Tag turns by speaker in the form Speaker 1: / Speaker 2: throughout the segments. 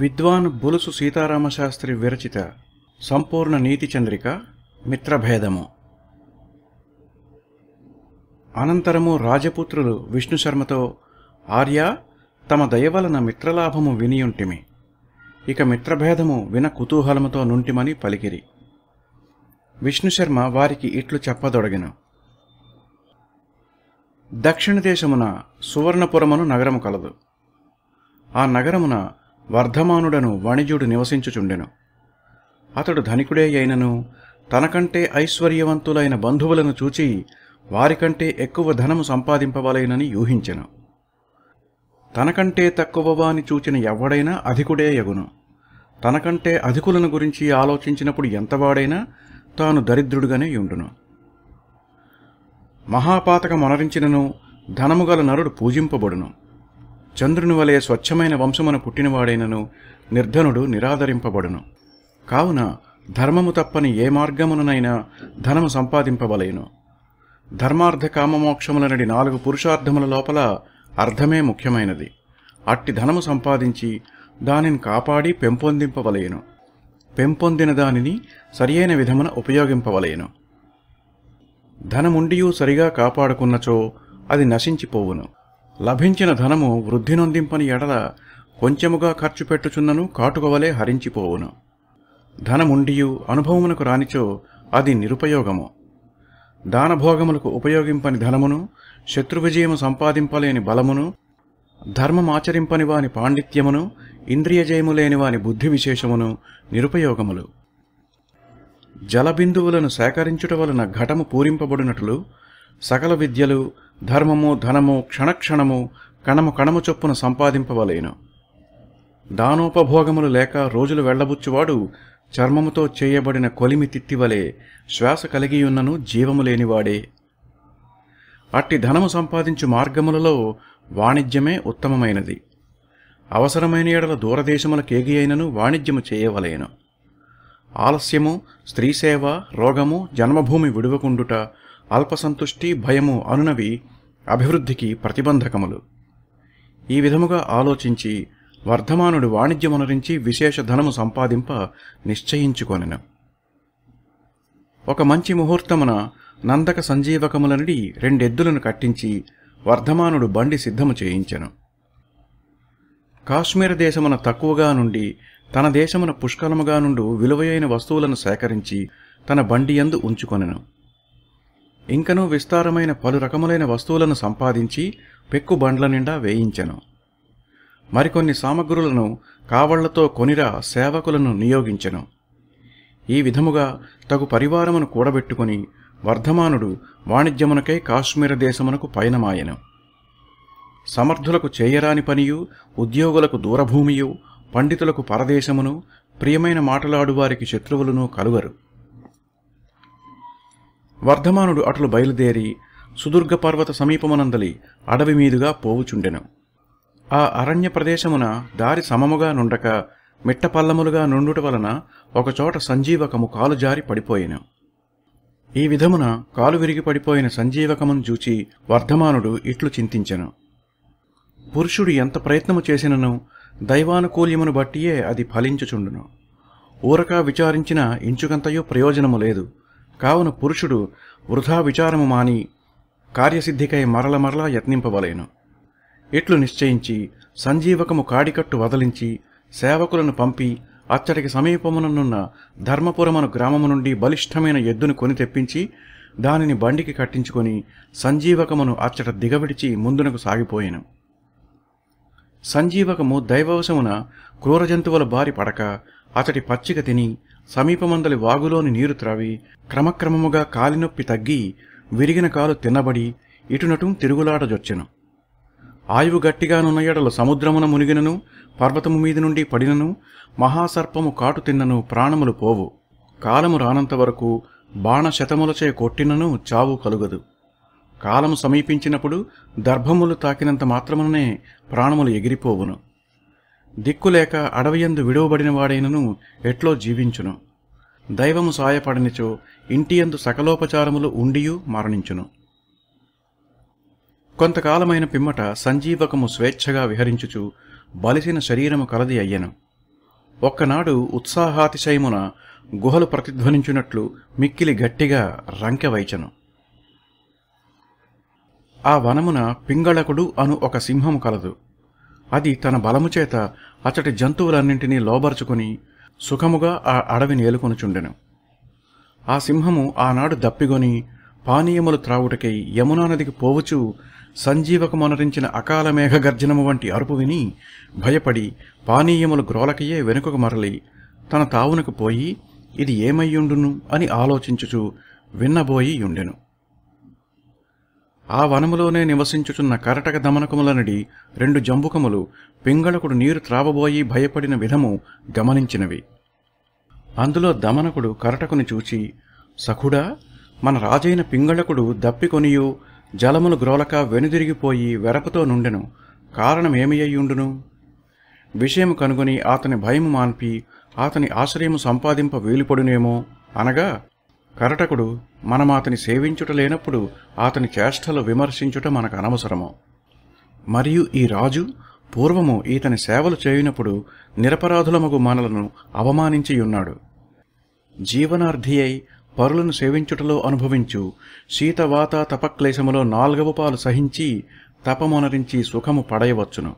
Speaker 1: విద్వాన్ బులుసు సీతారామశాస్త్రి విరచిత సంపూర్ణ నీతి చంద్రిక మిత్రభేదము అనంతరము రాజపుత్రులు విష్ణుశర్మతో ఆర్య తమ దయవలన మిత్రలాభము వినియుంటిమి ఇక మిత్రభేదము విన కుతూహలముతో నుంటిమని పలికిరి విష్ణుశర్మ వారికి ఇట్లు చెప్పదొడగిన దక్షిణ దేశమున సువర్ణపురమును నగరము కలదు ఆ నగరమున వర్ధమానుడను వణిజుడు నివసించుచుండెను అతడు ధనికుడే అయినను తనకంటే ఐశ్వర్యవంతులైన బంధువులను చూచి వారికంటే ఎక్కువ ధనము సంపాదింపవలైనని యూహించెను తనకంటే తక్కువవాని చూచిన ఎవడైనా అధికుడే ఎగును తనకంటే అధికులను గురించి ఆలోచించినప్పుడు ఎంతవాడైనా తాను దరిద్రుడుగానే యుండును మొనరించినను ధనము ధనముగల నరుడు పూజింపబడును చంద్రుని వలె స్వచ్ఛమైన వంశమున పుట్టినవాడైనను నిర్ధనుడు నిరాదరింపబడును కావున ధర్మము తప్పని ఏ మార్గముననైనా ధనము సంపాదింపవలేను ధర్మార్థ కామమోక్షములనడి నాలుగు పురుషార్థముల లోపల అర్థమే ముఖ్యమైనది అట్టి ధనము సంపాదించి దానిని కాపాడి పెంపొందింపవలేను పెంపొందిన దానిని సరియైన విధమున ఉపయోగింపవలేను ధనముండియూ సరిగా కాపాడుకున్నచో అది నశించిపోవును లభించిన ధనము వృద్ధి నొందింపని ఎడల కొంచెముగా ఖర్చు పెట్టుచున్నను కాటుకవలే హరించిపోవును ధనముండియు అనుభవమునకు రానిచో అది నిరుపయోగము దానభోగములకు ఉపయోగింపని ధనమును శత్రువిజయము సంపాదింపలేని బలమును ధర్మమాచరింపని వాని పాండిత్యమును ఇంద్రియజయము లేని వాని బుద్ధి విశేషమును నిరుపయోగములు జలబిందువులను సేకరించుట వలన ఘటము పూరింపబడినట్లు సకల విద్యలు ధర్మము ధనము క్షణక్షణము కణము కణము చొప్పున సంపాదింపవలేను దానోపభోగములు లేక రోజులు వెళ్లబుచ్చువాడు చర్మముతో చేయబడిన కొలిమి తిత్తివలే శ్వాస కలిగియున్నను జీవము లేనివాడే అట్టి ధనము సంపాదించు మార్గములలో వాణిజ్యమే ఉత్తమమైనది అవసరమైన ఎడల దూరదేశముల కేగి అయినను వాణిజ్యము చేయవలేను ఆలస్యము స్త్రీసేవ రోగము జన్మభూమి విడువకుండుట అల్పసంతుష్టి భయము అనునవి అభివృద్ధికి ప్రతిబంధకములు ఈ విధముగా ఆలోచించి వర్ధమానుడు వాణిజ్యమునరించి విశేష ధనము సంపాదింప నిశ్చయించుకొనెను ఒక మంచి ముహూర్తమున నందక సంజీవకములనుడి రెండెద్దులను కట్టించి వర్ధమానుడు బండి సిద్ధము చేయించెను కాశ్మీర దేశమున తక్కువగా నుండి తన దేశమున పుష్కలముగా నుండు విలువైన వస్తువులను సేకరించి తన బండియందు ఉంచుకొనెను ఇంకనూ విస్తారమైన పలు రకములైన వస్తువులను సంపాదించి పెక్కు బండ్ల నిండా వేయించెను మరికొన్ని సామగ్రులను కావళ్లతో కొనిరా సేవకులను నియోగించెను ఈ విధముగా తగు పరివారమును కూడబెట్టుకుని వర్ధమానుడు వాణిజ్యమునకై కాశ్మీర దేశమునకు పయనమాయెను సమర్థులకు చేయరాని పనియు ఉద్యోగులకు దూరభూమియు పండితులకు పరదేశమును ప్రియమైన మాటలాడువారికి శత్రువులను కలుగరు వర్ధమానుడు అటులు బయలుదేరి సుదుర్గ పర్వత సమీపమునందలి అడవి మీదుగా పోవుచుండెను ఆ అరణ్య ప్రదేశమున దారి సమముగా నుండక మిట్టపల్లములుగా నుండుట వలన ఒకచోట సంజీవకము కాలు జారి పడిపోయిన ఈ విధమున కాలు విరిగి పడిపోయిన సంజీవకమును చూచి వర్ధమానుడు ఇట్లు చింతించెను పురుషుడు ఎంత ప్రయత్నము చేసినను దైవానుకూల్యమును బట్టియే అది ఫలించుచుండును ఊరక విచారించిన ఇంచుకంతయో ప్రయోజనము లేదు కావున పురుషుడు వృధా విచారము మాని కార్యసిద్ధికై మరల మరలా యత్నింపవలేను ఇట్లు నిశ్చయించి సంజీవకము కాడికట్టు వదలించి సేవకులను పంపి అచ్చటికి సమీపముననున్న ధర్మపురమను గ్రామము నుండి బలిష్టమైన ఎద్దును కొని తెప్పించి దానిని బండికి కట్టించుకొని సంజీవకమును అచ్చట దిగబడిచి ముందునకు సాగిపోయాను సంజీవకము దైవవశమున క్రూర జంతువుల బారి పడక అతడి పచ్చిక తిని సమీపమందలి వాగులోని నీరు త్రావి క్రమక్రమముగా కాలినొప్పి తగ్గి విరిగిన కాలు తినబడి ఇటునటు తిరుగులాడజొచ్చెను ఆయువు గట్టిగానున్న ఎడలు సముద్రమున మునిగినను పర్వతము మీది నుండి పడినను మహాసర్పము కాటు తిన్నను ప్రాణములు పోవు కాలము రానంత వరకు బాణశతములచే కొట్టినను చావు కలుగదు కాలము సమీపించినప్పుడు దర్భములు తాకినంత మాత్రమునే ప్రాణములు ఎగిరిపోవును దిక్కులేక అడవియందు విడువబడిన వాడైనను ఎట్లో జీవించును దైవము సాయపడనిచో ఇంటియందు సకలోపచారములు ఉండియూ మరణించును కొంతకాలమైన పిమ్మట సంజీవకము స్వేచ్ఛగా విహరించుచు బలిసిన శరీరము కలది అయ్యను ఒక్కనాడు ఉత్సాహాతిశయమున గుహలు ప్రతిధ్వనించున్నట్లు మిక్కిలి గట్టిగా రంకెవైచను ఆ వనమున పింగళకుడు అను ఒక సింహము కలదు అది తన బలము చేత అతడి జంతువులన్నింటినీ లోబరుచుకుని సుఖముగా ఆ అడవిని ఏలుకొనుచుండెను ఆ సింహము ఆనాడు దప్పిగొని పానీయములు త్రావుటకై యమునా నదికి సంజీవకు సంజీవకమొనరించిన అకాల మేఘ గర్జనము వంటి అరుపు విని భయపడి పానీయములు గ్రోలకయే వెనుకకు మరలి తన తావునకు పోయి ఇది ఏమయ్యుండును అని ఆలోచించుచు విన్నబోయి ఆ వనములోనే నివసించుచున్న కరటక దమనకములనడి రెండు జంబుకములు పింగళకుడు నీరు త్రావబోయి భయపడిన విధము గమనించినవి అందులో దమనకుడు కరటకుని చూచి సఖుడా మన రాజైన పింగళకుడు దప్పికొనియు జలములు గ్రోలక వెనుదిరిగిపోయి వెరపుతో నుండెను కారణమేమియ్యుండును విషయం కనుగొని అతని భయము మాన్పి అతని ఆశ్రయము సంపాదింప వీలుపడునేమో అనగా కరటకుడు మనం అతని సేవించుట లేనప్పుడు అతని చేష్టలు విమర్శించుట మనకు అనవసరము మరియు ఈ రాజు పూర్వము ఈతని సేవలు చేయనప్పుడు నిరపరాధులమగు మనలను అవమానించియున్నాడు జీవనార్థి అయి పరులను సేవించుటలో అనుభవించు శీతవాత తపక్లేశములో నాల్గవ పాలు సహించి తపమునరించి సుఖము పడయవచ్చును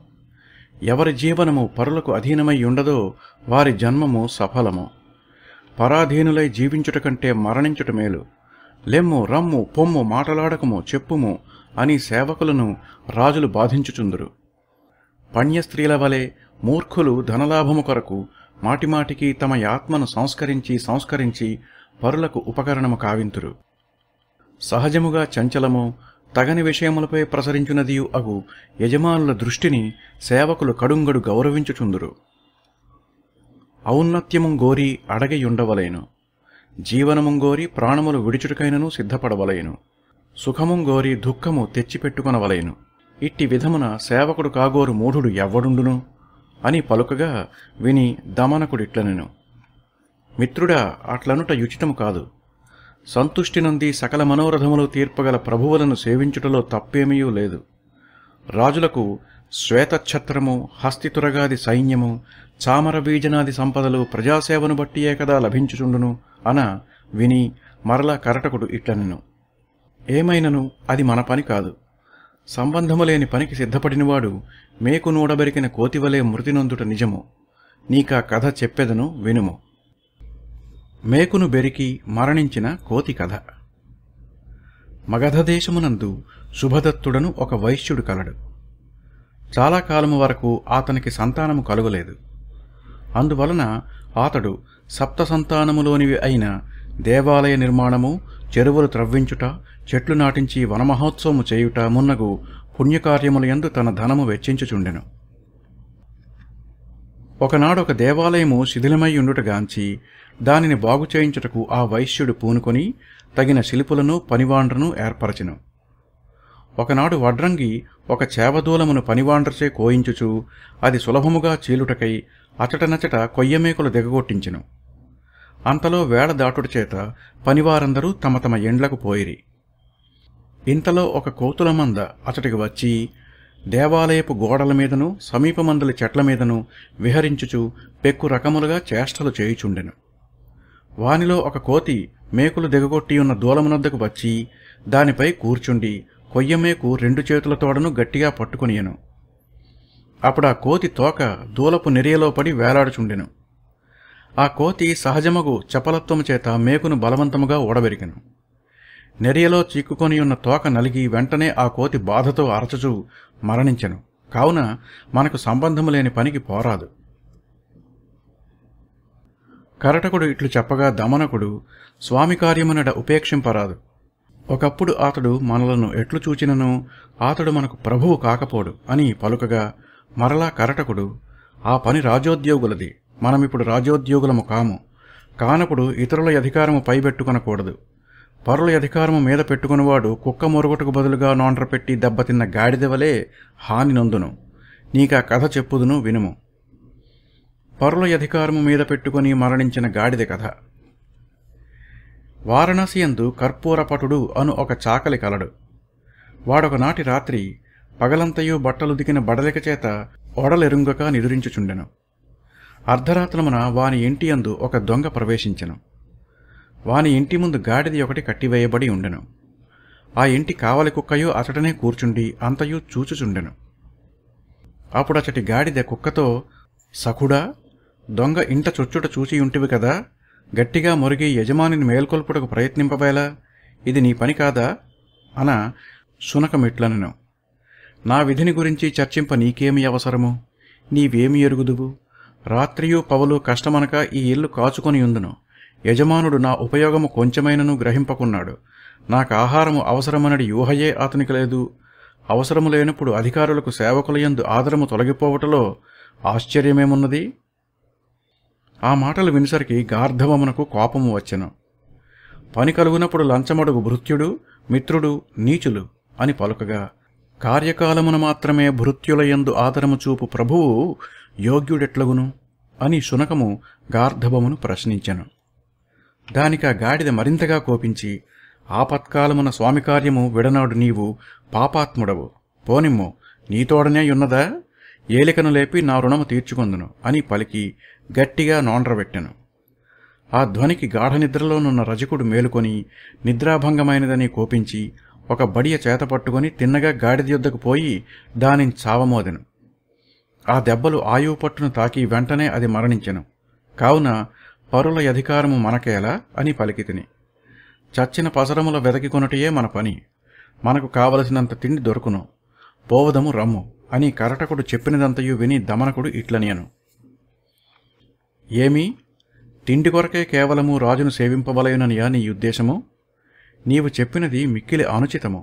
Speaker 1: ఎవరి జీవనము పరులకు అధీనమై ఉండదో వారి జన్మము సఫలము పరాధీనులై జీవించుట కంటే మరణించుట మేలు లెమ్ము రమ్ము పొమ్ము మాటలాడకము చెప్పుము అని సేవకులను రాజులు బాధించుచుందురు పణ్యస్త్రీల వలె మూర్ఖులు ధనలాభము కొరకు మాటిమాటికి తమ యాత్మను సంస్కరించి సంస్కరించి పరులకు ఉపకరణము కావింతురు సహజముగా చంచలము తగని విషయములపై ప్రసరించునదియు అగు యజమానుల దృష్టిని సేవకులు కడుంగడు గౌరవించుచుందురు గోరి అడగయుండవలేను గోరి ప్రాణములు విడుచుటకైనను సిద్ధపడవలేను గోరి దుఃఖము తెచ్చిపెట్టుకొనవలేను ఇట్టి విధమున సేవకుడు కాగోరు మూఢుడు ఎవ్వడుండును అని పలుకగా విని దమనకుడిట్లనెను మిత్రుడా అట్లనుట యుచితము కాదు సంతుష్టి నంది సకల మనోరథములు తీర్పగల ప్రభువులను సేవించుటలో తప్పేమీయూ లేదు రాజులకు శ్వేతఛత్రము హస్తితురగాది సైన్యము చామర బీజనాది సంపదలు ప్రజాసేవను బట్టియే కదా లభించుచుండును అన విని మరల కరటకుడు ఇట్లనెను ఏమైనను అది మన పని కాదు సంబంధము లేని పనికి సిద్ధపడినవాడు మేకు నూడబెరికిన కోతివలే మృతినందుట నిజము నీకా కథ చెప్పెదను వినుము మేకును బెరికి మరణించిన కోతి కథ మగధదేశమునందు శుభదత్తుడను ఒక వైశ్యుడు కలడు చాలా కాలము వరకు అతనికి సంతానము కలుగలేదు అందువలన అతడు సప్త సంతానములోనివి అయిన దేవాలయ నిర్మాణము చెరువులు త్రవ్వించుట చెట్లు నాటించి వనమహోత్సవము చేయుట మున్నగు పుణ్యకార్యముల యందు తన ధనము వెచ్చించుచుండెను ఒకనాడొక దేవాలయము శిథిలమై ఉండుటగాంచి దానిని బాగు చేయించుటకు ఆ వైశ్యుడు పూనుకొని తగిన శిల్పులను పనివాండ్రను ఏర్పరచెను ఒకనాడు వడ్రంగి ఒక చేవదూలమును పనివాండ్రచే కోయించుచు అది సులభముగా చీలుటకై అచటనచట కొయ్యమేకులు దిగగొట్టించెను అంతలో వేళ దాటుడు చేత పనివారందరూ తమ తమ ఎండ్లకు పోయిరి ఇంతలో ఒక కోతుల మంద అతడికి వచ్చి దేవాలయపు గోడల మీదను సమీపమందుల చెట్ల మీదను విహరించుచు పెక్కు రకములుగా చేష్టలు చేయుచుండెను వానిలో ఒక కోతి మేకులు దిగగొట్టి ఉన్న దూలమునొద్దకు వచ్చి దానిపై కూర్చుండి కొయ్యమేకు రెండు చేతుల తోడను గట్టిగా పట్టుకునియను అప్పుడు ఆ కోతి తోక దూలపు నెరియలో పడి వేలాడుచుండెను ఆ కోతి సహజమగు చపలత్వము చేత మేకును బలవంతముగా ఓడబెరికెను నెరియలో చిక్కుకొని ఉన్న తోక నలిగి వెంటనే ఆ కోతి బాధతో అరచచూ మరణించెను కావున మనకు సంబంధము లేని పనికి పోరాదు కరటకుడు ఇట్లు చెప్పగా దమనకుడు స్వామి కార్యమునడ ఉపేక్షింపరాదు ఒకప్పుడు అతడు మనలను ఎట్లు చూచినను అతడు మనకు ప్రభువు కాకపోడు అని పలుకగా మరలా కరటకుడు ఆ పని రాజోద్యోగులది మనమిప్పుడు రాజోద్యోగులము కాము కానప్పుడు ఇతరుల అధికారము పైబెట్టుకొనకూడదు పరుల అధికారము మీద పెట్టుకునివాడు కుక్క మొరుగుటకు బదులుగా నోండ్ర పెట్టి దెబ్బతిన్న గాడిదవలే హాని నందును నీకా కథ చెప్పుదును వినుము పరుల అధికారము మీద పెట్టుకుని మరణించిన గాడిద కథ వారణాసియందు కర్పూరపటుడు అను ఒక చాకలి కలడు వాడొకనాటి రాత్రి పగలంతయు దిగిన బడలిక చేత ఒడలెరుంగక నిదురించుచుండెను అర్ధరాత్రమున వాని ఇంటి అందు ఒక దొంగ ప్రవేశించెను వాని ఇంటి ముందు గాడిది ఒకటి కట్టివేయబడి ఉండెను ఆ ఇంటి కావలి కుక్కయు అతడనే కూర్చుండి అంతయు చూచుచుండెను అప్పుడచటి గాడిద కుక్కతో సఖుడా దొంగ ఇంట చొచ్చుట చూచి ఉంటివి కదా గట్టిగా మురిగి యజమానిని మేల్కొల్పుటకు ప్రయత్నింపవేలా ఇది నీ పని కాదా అన సునకమిట్లనను నా విధిని గురించి చర్చింప నీకేమి అవసరము నీవేమి ఎరుగుదువు రాత్రియు పవలు కష్టమనక ఈ ఇల్లు కాచుకొని ఉందును యజమానుడు నా ఉపయోగము కొంచెమైనను గ్రహింపకున్నాడు నాకు ఆహారము అవసరమనడి యూహయే అతనికి లేదు అవసరము లేనప్పుడు అధికారులకు సేవకులయందు ఆదరము తొలగిపోవటలో ఆశ్చర్యమేమున్నది ఆ మాటలు వినిసరికి గార్ధవమునకు కోపము వచ్చెను పని కలుగునప్పుడు లంచమడుగు భృత్యుడు మిత్రుడు నీచులు అని పలుకగా కార్యకాలమున మాత్రమే భృత్యులయందు ఆదరము చూపు ప్రభువు యోగ్యుడెట్లగును అని శునకము గార్ధవమును ప్రశ్నించెను దానిక గాడిద మరింతగా కోపించి ఆపత్కాలమున స్వామికార్యము విడనాడు నీవు పాపాత్ముడవు పోనిమ్మో నీతోడనే ఉన్నదా ఏలికను లేపి నా రుణము తీర్చుకొందును అని పలికి గట్టిగా నోండ్రబెట్టెను ఆ ధ్వనికి గాఢ నిద్రలోనున్న రజకుడు మేలుకొని నిద్రాభంగమైనదని కోపించి ఒక బడియ చేత పట్టుకొని తిన్నగా గాడిద యుద్ధకు పోయి దానిని చావమోదెను ఆ దెబ్బలు ఆయువు పట్టును తాకి వెంటనే అది మరణించెను కావున పరుల అధికారము మనకేలా అని పలికితిని చచ్చిన పసరముల వెదకి కొనుటయే మన పని మనకు కావలసినంత తిండి దొరుకును పోవదము రమ్ము అని కరటకుడు చెప్పినదంతయు విని దమనకుడు ఇట్లనియను ఏమీ తిండి కొరకే కేవలము రాజును సేవింపవలయుననియా నీ ఉద్దేశము నీవు చెప్పినది మిక్కిలి అనుచితము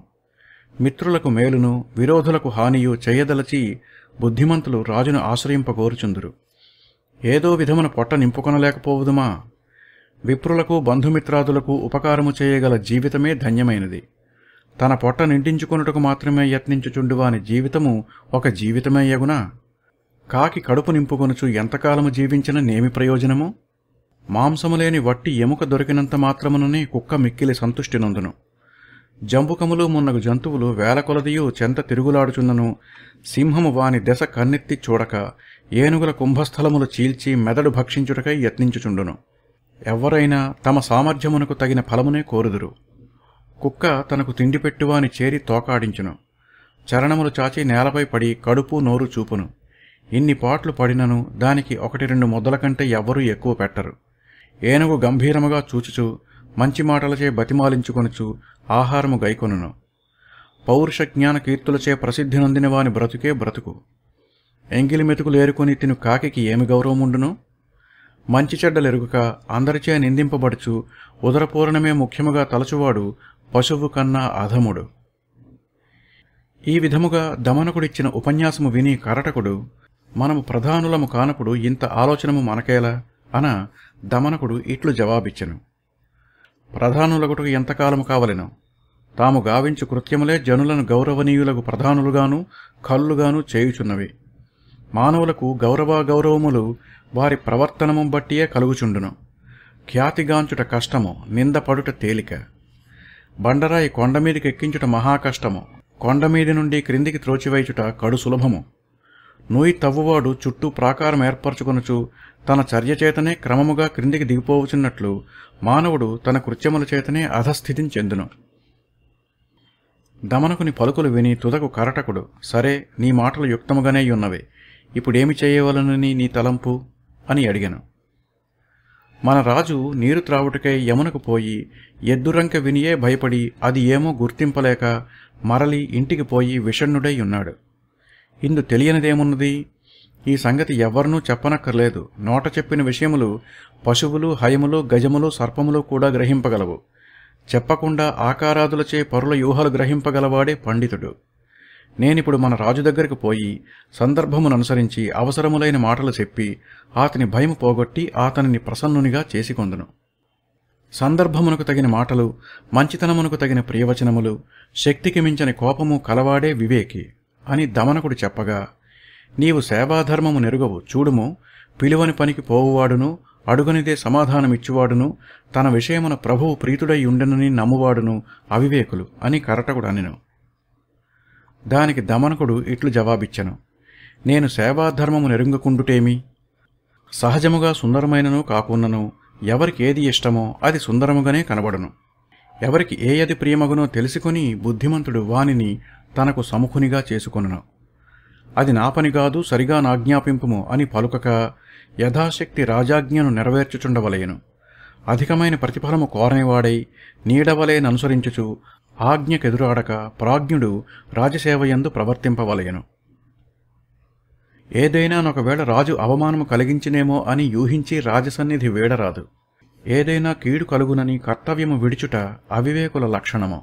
Speaker 1: మిత్రులకు మేలును విరోధులకు హానియు చేయదలచి బుద్ధిమంతులు రాజును ఆశ్రయింపగోరుచుందురు ఏదో విధమున పొట్ట నింపుకొనలేకపోవుదుమా విప్రులకు బంధుమిత్రాదులకు ఉపకారము చేయగల జీవితమే ధన్యమైనది తన పొట్ట నిండించుకొనుటకు మాత్రమే యత్నించుచుండు వాని జీవితము ఒక జీవితమే యగునా కాకి కడుపు నింపుకొనుచు ఎంతకాలము జీవించిన నేమి ప్రయోజనము మాంసము లేని వట్టి ఎముక దొరికినంత మాత్రముననే కుక్క మిక్కిలి సంతుష్టి నందును జంబుకములు మున్నగు జంతువులు వేల కొలదియు చెంత తిరుగులాడుచున్నను సింహము వాని దశ కన్నెత్తి చూడక ఏనుగుల కుంభస్థలములు చీల్చి మెదడు భక్షించుటకై యత్నించుచుండును ఎవ్వరైనా తమ సామర్థ్యమునకు తగిన ఫలమునే కోరుదురు కుక్క తనకు తిండి పెట్టువాని చేరి తోకాడించును చరణములు చాచి నేలపై పడి కడుపు నోరు చూపును ఇన్ని పాట్లు పడినను దానికి ఒకటి రెండు ముద్దల కంటే ఎవ్వరూ ఎక్కువ పెట్టరు ఏనుగు గంభీరముగా చూచుచు మంచి మాటలచే బతిమాలించుకొనుచు ఆహారము గైకొనును పౌరుష జ్ఞాన కీర్తులచే ప్రసిద్ధి నొందిన వాని బ్రతుకే బ్రతుకు ఎంగిలి ఏరుకొని తిను కాకి ఏమి గౌరవముండును మంచి చెడ్డలెరుగుక అందరిచే నిందింపబడుచు ఉదరపూరణమే ముఖ్యముగా తలచువాడు పశువు కన్నా అధముడు ఈ విధముగా దమనకుడిచ్చిన ఉపన్యాసము విని కరటకుడు మనము ప్రధానులము కానప్పుడు ఇంత ఆలోచనము మనకేలా అన దమనకుడు ఇట్లు జవాబిచ్చెను ప్రధానులగుటకు ఎంతకాలము కావలెను తాము గావించు కృత్యములే జనులను గౌరవనీయులకు ప్రధానులుగాను కళ్ళుగాను చేయుచున్నవి మానవులకు గౌరవములు వారి ప్రవర్తనము బట్టియే కలుగుచుండును ఖ్యాతిగాంచుట కష్టము నిందపడుట తేలిక బండరాయి కొండమీదికి ఎక్కించుట మహాకష్టము కొండమీది నుండి క్రిందికి త్రోచివేయుచుట కడు సులభము నూయి తవ్వువాడు చుట్టూ ప్రాకారం ఏర్పరచుకొనుచు తన చర్య చేతనే క్రమముగా క్రిందికి దిగిపోవుచున్నట్లు మానవుడు తన కృత్యముల చేతనే అధస్థితిని చెందును దమనకుని పలుకులు విని తుదకు కరటకుడు సరే నీ మాటలు యుక్తముగానే ఉన్నవి ఇప్పుడేమి చేయవలనని నీ తలంపు అని అడిగాను మన రాజు నీరు త్రావుటకై యమునకు పోయి ఎద్దురంక వినియే భయపడి అది ఏమో గుర్తింపలేక మరలి ఇంటికి పోయి విషణ్ణుడై ఉన్నాడు ఇందు తెలియనిదేమున్నది ఈ సంగతి ఎవ్వరనూ చెప్పనక్కర్లేదు నోట చెప్పిన విషయములు పశువులు హయములు గజములు సర్పములు కూడా గ్రహింపగలవు చెప్పకుండా ఆకారాదులచే పరుల వ్యూహాలు గ్రహింపగలవాడే పండితుడు నేనిప్పుడు మన రాజు దగ్గరికి పోయి సందర్భముననుసరించి అవసరములైన మాటలు చెప్పి అతని భయము పోగొట్టి అతనిని ప్రసన్నునిగా చేసికొందును సందర్భమునకు తగిన మాటలు మంచితనమునకు తగిన ప్రియవచనములు శక్తికి మించని కోపము కలవాడే వివేకి అని దమనకుడు చెప్పగా నీవు సేవాధర్మము నెరుగవు చూడుము పిలువని పనికి పోవువాడును అడుగనిదే సమాధానమిచ్చువాడును తన విషయమున ప్రభువు ప్రీతుడై ఉండెనని నమ్మువాడును అవివేకులు అని కరటకుడు అనెను దానికి దమనకుడు ఇట్లు జవాబిచ్చెను నేను సేవాధర్మము నెరుంగకుండుటేమి సహజముగా సుందరమైనను కాకున్నను ఎవరికి ఏది ఇష్టమో అది సుందరముగానే కనబడును ఎవరికి ఏ అది ప్రియమగునో తెలుసుకుని బుద్ధిమంతుడు వానిని తనకు సముఖునిగా చేసుకొనును అది నాపని కాదు సరిగా నాజ్ఞాపింపుము అని పలుకక యథాశక్తి రాజాజ్ఞను నెరవేర్చుచుండవలయను అధికమైన ప్రతిఫలము కోరనివాడై నీడవలేననుసరించుచు ఆజ్ఞకెదురాడక ప్రాజ్ఞుడు రాజసేవయందు ప్రవర్తింపవలయను ఏదైనా ఒకవేళ రాజు అవమానము కలిగించినేమో అని యూహించి రాజసన్నిధి వేడరాదు ఏదైనా కీడు కలుగునని కర్తవ్యము విడుచుట అవివేకుల లక్షణము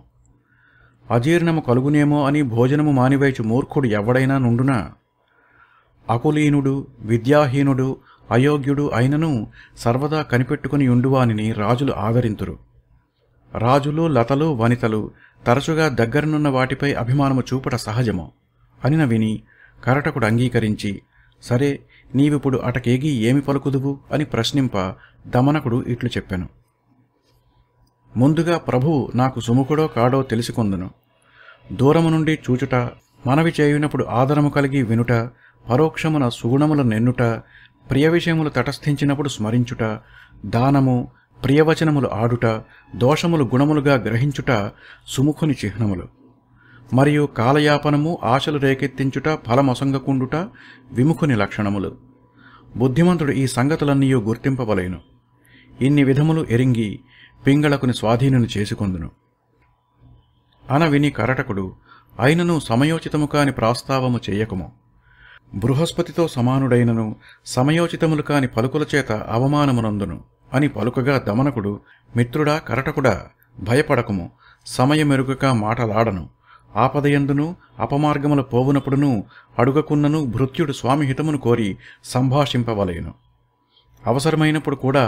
Speaker 1: అజీర్ణము కలుగునేమో అని భోజనము మానివేచు మూర్ఖుడు ఎవడైనా నుండునా అకులీనుడు విద్యాహీనుడు అయోగ్యుడు అయినను సర్వదా కనిపెట్టుకుని ఉండువానిని రాజులు ఆదరింతురు రాజులు లతలు వనితలు తరచుగా దగ్గరనున్న వాటిపై అభిమానము చూపట సహజము అనిన విని కరటకుడు అంగీకరించి సరే నీవిప్పుడు అటకేగి ఏమి పలుకుదువు అని ప్రశ్నింప దమనకుడు ఇట్లు చెప్పాను ముందుగా ప్రభువు నాకు సుముఖుడో కాడో తెలిసికొందును దూరము నుండి చూచుట మనవి చేయునప్పుడు ఆదరము కలిగి వినుట పరోక్షమున సుగుణముల నెన్నుట ప్రియ విషయములు తటస్థించినప్పుడు స్మరించుట దానము ప్రియవచనములు ఆడుట దోషములు గుణములుగా గ్రహించుట సుముఖుని చిహ్నములు మరియు కాలయాపనము ఆశలు రేకెత్తించుట ఫలమసంగకుండుట విముఖుని లక్షణములు బుద్ధిమంతుడు ఈ సంగతులన్నీయూ గుర్తింపవలేను ఇన్ని విధములు ఎరింగి పింగళకుని స్వాధీనుని చేసుకొందును అనవిని కరటకుడు అయినను సమయోచితము కాని ప్రాస్తావము చేయకము బృహస్పతితో సమానుడైనను సమయోచితములు కాని పలుకుల చేత అవమానమునందును అని పలుకగా దమనకుడు మిత్రుడా కరటకుడా భయపడకుము సమయమెరుగక మాటలాడను ఆపదయందునూ అపమార్గముల పోవునప్పుడును అడుగకున్నను భృత్యుడు స్వామి హితమును కోరి సంభాషింపవలేను అవసరమైనప్పుడు కూడా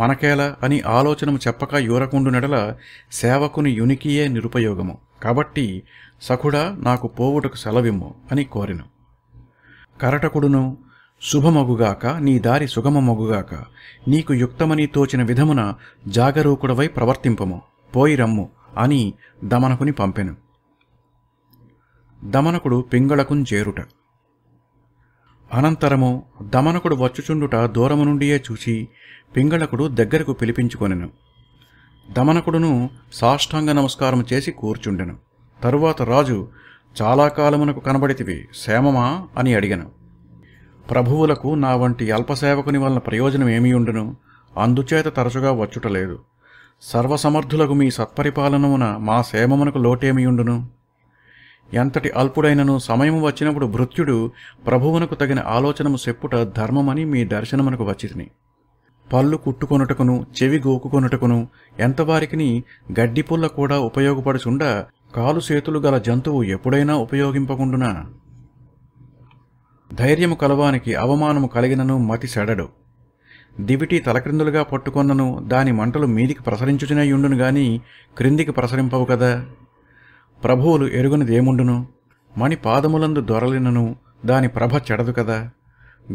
Speaker 1: మనకేలా అని ఆలోచనము చెప్పక యూరకుండు నెడల సేవకుని యునికియే నిరుపయోగము కాబట్టి సఖుడా నాకు పోవుటకు సెలవిమ్ము అని కోరిను కరటకుడును శుభమగుగాక నీ దారి సుగమమగుగాక నీకు యుక్తమని తోచిన విధమున జాగరూకుడవై ప్రవర్తింపము పోయి రమ్ము అని దమనకుని పంపెను దమనకుడు పింగళకుం చేరుట అనంతరము దమనకుడు వచ్చుచుండుట దూరము నుండియే చూచి పింగళకుడు దగ్గరకు పిలిపించుకొనెను దమనకుడును సాష్టాంగ నమస్కారం చేసి కూర్చుండెను తరువాత రాజు చాలా కాలమునకు కనబడితివి క్షేమమా అని అడిగను ప్రభువులకు నా వంటి అల్పసేవకుని వలన ప్రయోజనం ఏమీ ఉండును అందుచేత తరచుగా వచ్చుటలేదు సర్వసమర్థులకు మీ సత్పరిపాలనమున మా సేమమునకు లోటేమియుండును ఎంతటి అల్పుడైనను సమయం వచ్చినప్పుడు భృత్యుడు ప్రభువునకు తగిన ఆలోచనము చెప్పుట ధర్మమని మీ దర్శనమునకు వచ్చితిని పళ్ళు కుట్టుకొనుటకును చెవి గోకుకొనుటకును ఎంతవారికిని గడ్డిపుల్ల కూడా ఉపయోగపడుచుండ కాలు చేతులు గల జంతువు ఎప్పుడైనా ఉపయోగింపకుండునా ధైర్యము కలవానికి అవమానము కలిగినను మతి సెడడు దివిటి తలక్రిందులుగా పట్టుకొన్నను దాని మంటలు మీదికి ప్రసరించుచునేయుండును గాని క్రిందికి ప్రసరింపవు కదా ప్రభువులు ఎరుగునదేముండును మణి పాదములందు దొరలినను దాని ప్రభ చెడదు కదా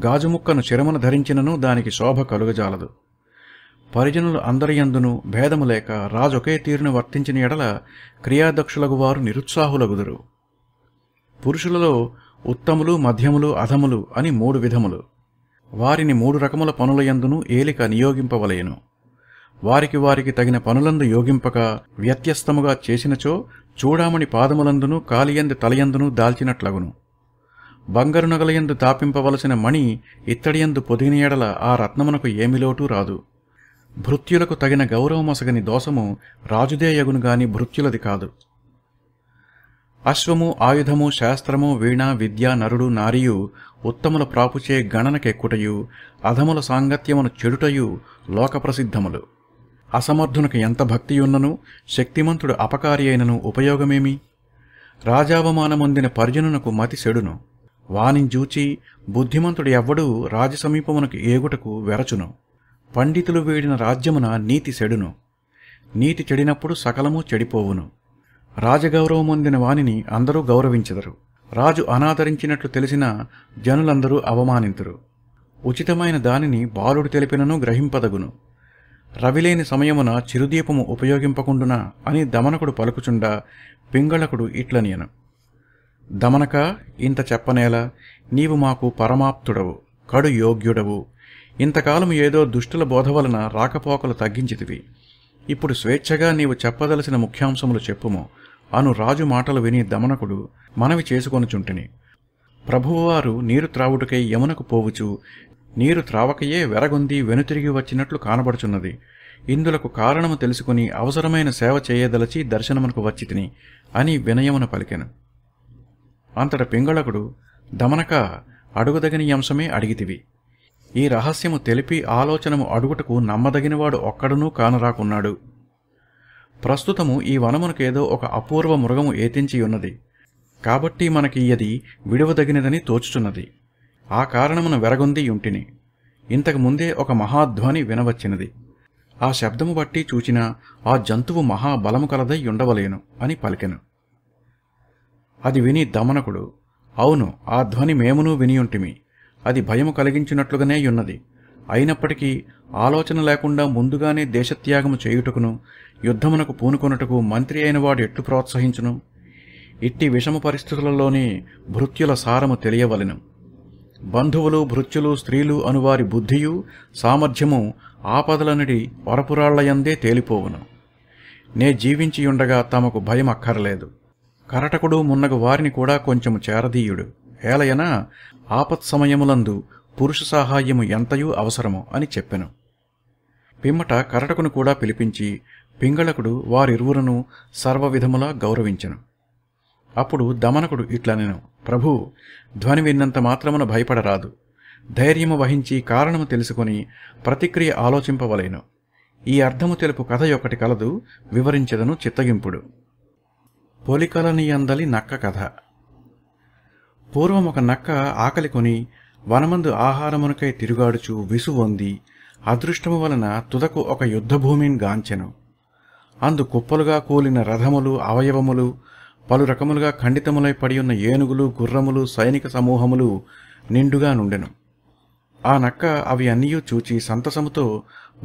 Speaker 1: గాజుముక్కను చిరమును ధరించినను దానికి శోభ కలుగజాలదు పరిజనులు అందరియందును భేదము లేక రాజొకే తీరును వర్తించిన ఎడల క్రియాదక్షులగు వారు నిరుత్సాహులగుదురు పురుషులలో ఉత్తములు మధ్యములు అధములు అని మూడు విధములు వారిని మూడు రకముల పనుల యందును ఏలిక నియోగింపవలయను వారికి వారికి తగిన పనులందు యోగింపక వ్యత్యస్తముగా చేసినచో చూడామణి పాదములందును కాలియందు తలయందును దాల్చినట్లగును బంగారు నగలయందు తాపింపవలసిన మణి ఇత్తడియందు పొదిగినయడల ఎడల ఆ రత్నమునకు ఏమిలోటు రాదు భృత్యులకు తగిన గౌరవమసగని దోషము రాజుదేయగునుగాని భృత్యులది కాదు అశ్వము ఆయుధము శాస్త్రము వీణ విద్య నరుడు నారియు ఉత్తముల ప్రాపుచే గణనకెక్కుటయు అధముల సాంగత్యమును చెడుటయు లోకప్రసిద్ధములు అసమర్థునకు ఎంత భక్తియున్నను శక్తిమంతుడు అపకారి అయినను ఉపయోగమేమి రాజావమానమొందిన పర్జనునకు మతి సెడును వానింజూచి బుద్ధిమంతుడు ఎవ్వడూ రాజసమీపమునకు ఏగుటకు వెరచును పండితులు వీడిన రాజ్యమున నీతి చెడును నీతి చెడినప్పుడు సకలము చెడిపోవును రాజగౌరవం అందిన వాణిని అందరూ గౌరవించదరు రాజు అనాదరించినట్లు తెలిసిన జనులందరూ అవమానింతురు ఉచితమైన దానిని బాలుడు తెలిపినను గ్రహింపదగును రవిలేని సమయమున చిరుదీపము ఉపయోగింపకుండున అని దమనకుడు పలుకుచుండా పింగళకుడు ఇట్లనియను దమనక ఇంత చెప్పనేలా నీవు మాకు పరమాప్తుడవు కడు యోగ్యుడవు ఇంతకాలం ఏదో దుష్టుల బోధ వలన రాకపోకలు తగ్గించితివి ఇప్పుడు స్వేచ్ఛగా నీవు చెప్పదలసిన ముఖ్యాంశములు చెప్పుము అను రాజు మాటలు విని దమనకుడు మనవి చేసుకొనుచుంటిని ప్రభువువారు నీరు త్రావుటకై యమునకు పోవుచు నీరు త్రావకయే వెరగొంది వెనుతిరిగి వచ్చినట్లు కానబడుచున్నది ఇందులకు కారణము తెలుసుకుని అవసరమైన సేవ చేయదలచి దర్శనమునకు వచ్చి తిని అని వినయమున పలికెను అంతట పింగళకుడు దమనక అడుగుదగిన అంశమే అడిగితివి ఈ రహస్యము తెలిపి ఆలోచనము అడుగుటకు నమ్మదగినవాడు ఒక్కడునూ కానరాకున్నాడు ప్రస్తుతము ఈ వనమునకు ఏదో ఒక అపూర్వ మృగము ఏతించి ఉన్నది కాబట్టి మనకి ఇది విడవదగినదని తోచుచున్నది ఆ కారణమును వెరగొంది యుంటిని ఇంతకు ముందే ఒక మహాధ్వని వినవచ్చినది ఆ శబ్దము బట్టి చూచిన ఆ జంతువు మహాబలము కలదై ఉండవలేను అని పలికెను అది విని దమనకుడు అవును ఆ ధ్వని మేమునూ వినియుంటిమి అది భయము కలిగించినట్లుగానే ఉన్నది అయినప్పటికీ ఆలోచన లేకుండా ముందుగానే దేశత్యాగము చేయుటకును యుద్ధమునకు పూనుకొనుటకు మంత్రి అయిన వాడు ఎట్లు ప్రోత్సహించును ఇట్టి విషమ పరిస్థితులలోని భృత్యుల సారము తెలియవలెను బంధువులు భృత్యులు స్త్రీలు అనువారి బుద్ధియు సామర్థ్యము ఆపదలనడి వరపురాళ్లయందే తేలిపోవును నే జీవించియుండగా తమకు భయం అక్కరలేదు కరటకుడు మున్నగు వారిని కూడా కొంచెము చేరదీయుడు ఏలయన ఆపత్సమయములందు సమయములందు పురుష సహాయము ఎంతయూ అవసరము అని చెప్పెను పిమ్మట కరటకును కూడా పిలిపించి పింగళకుడు వారిరువులను సర్వవిధములా గౌరవించెను అప్పుడు దమనకుడు ఇట్లనెను ప్రభు ధ్వని విన్నంత మాత్రమున భయపడరాదు ధైర్యము వహించి కారణము తెలుసుకుని ప్రతిక్రియ ఆలోచింపవలేను ఈ అర్థము తెలుపు కథ ఒకటి కలదు వివరించదను చిత్తగింపుడు పొలికలనియందలి నక్క కథ పూర్వం ఒక నక్క ఆకలి కొని వనమందు ఆహారమునకై తిరుగాడుచు విసువొంది అదృష్టము వలన తుదకు ఒక యుద్ధభూమిని గాంచెను అందు కుప్పలుగా కూలిన రథములు అవయవములు పలు రకములుగా ఖండితములై పడియున్న ఏనుగులు గుర్రములు సైనిక సమూహములు నిండుగా నుండెను ఆ నక్క అవి అన్నీయూ చూచి సంతసముతో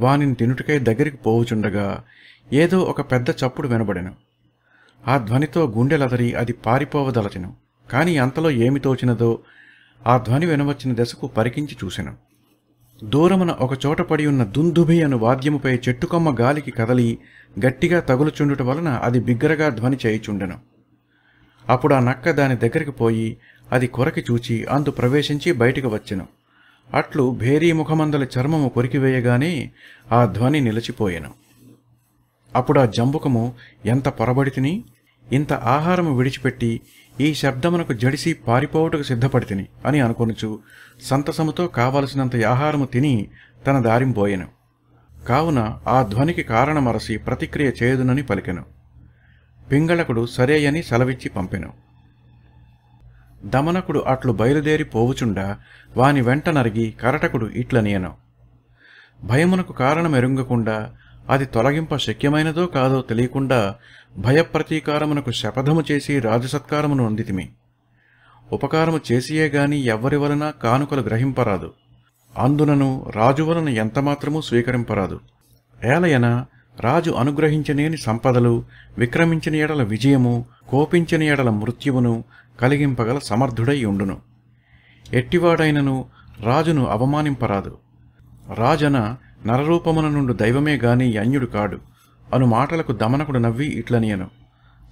Speaker 1: వానిని తినుటకై దగ్గరికి పోవుచుండగా ఏదో ఒక పెద్ద చప్పుడు వినబడెను ఆ ధ్వనితో గుండెలదరి అది పారిపోవదలచెను కాని అంతలో ఏమి తోచినదో ఆ ధ్వని వినవచ్చిన దశకు పరికించి చూసెను దూరమున చోట పడి ఉన్న దుందుభి అను వాద్యముపై చెట్టుకొమ్మ గాలికి కదలి గట్టిగా తగులుచుండుట వలన అది బిగ్గరగా ధ్వని చేయుచుండెను అప్పుడు ఆ నక్క దాని దగ్గరికి పోయి అది కొరకి చూచి అందు ప్రవేశించి బయటికి వచ్చెను అట్లు భేరీ ముఖమందల చర్మము కొరికివేయగానే ఆ ధ్వని నిలిచిపోయెను అప్పుడు ఆ జంబుకము ఎంత పొరబడితిని ఇంత ఆహారము విడిచిపెట్టి ఈ శబ్దమునకు జడిసి పారిపోవుటకు సిద్ధపడితిని అని అనుకొనుచు సంతసముతో కావలసినంత ఆహారము తిని తన దారింపోయెను కావున ఆ ధ్వనికి కారణమరసి ప్రతిక్రియ చేయదునని పలికెను పింగళకుడు సరేయని సెలవిచ్చి పంపెను దమనకుడు అట్లు బయలుదేరి పోవుచుండా వాని వెంట నరిగి కరటకుడు ఇట్లనియను భయమునకు కారణమెరుంగకుండా అది తొలగింప శక్యమైనదో కాదో తెలియకుండా భయప్రతీకారమునకు శపథము చేసి రాజసత్కారమును అందితిమి ఉపకారము చేసియే గాని ఎవ్వరి వలన కానుకలు గ్రహింపరాదు అందునను రాజు వలన ఎంతమాత్రము స్వీకరింపరాదు ఏలయన రాజు అనుగ్రహించనేని సంపదలు విక్రమించిన ఎడల విజయము కోపించిన ఎడల మృత్యువును కలిగింపగల సమర్థుడై ఉండును ఎట్టివాడైనను రాజును అవమానింపరాదు రాజన నరరూపమున నుండు దైవమే గాని అన్యుడు కాడు అను మాటలకు దమనకుడు నవ్వి ఇట్లనియను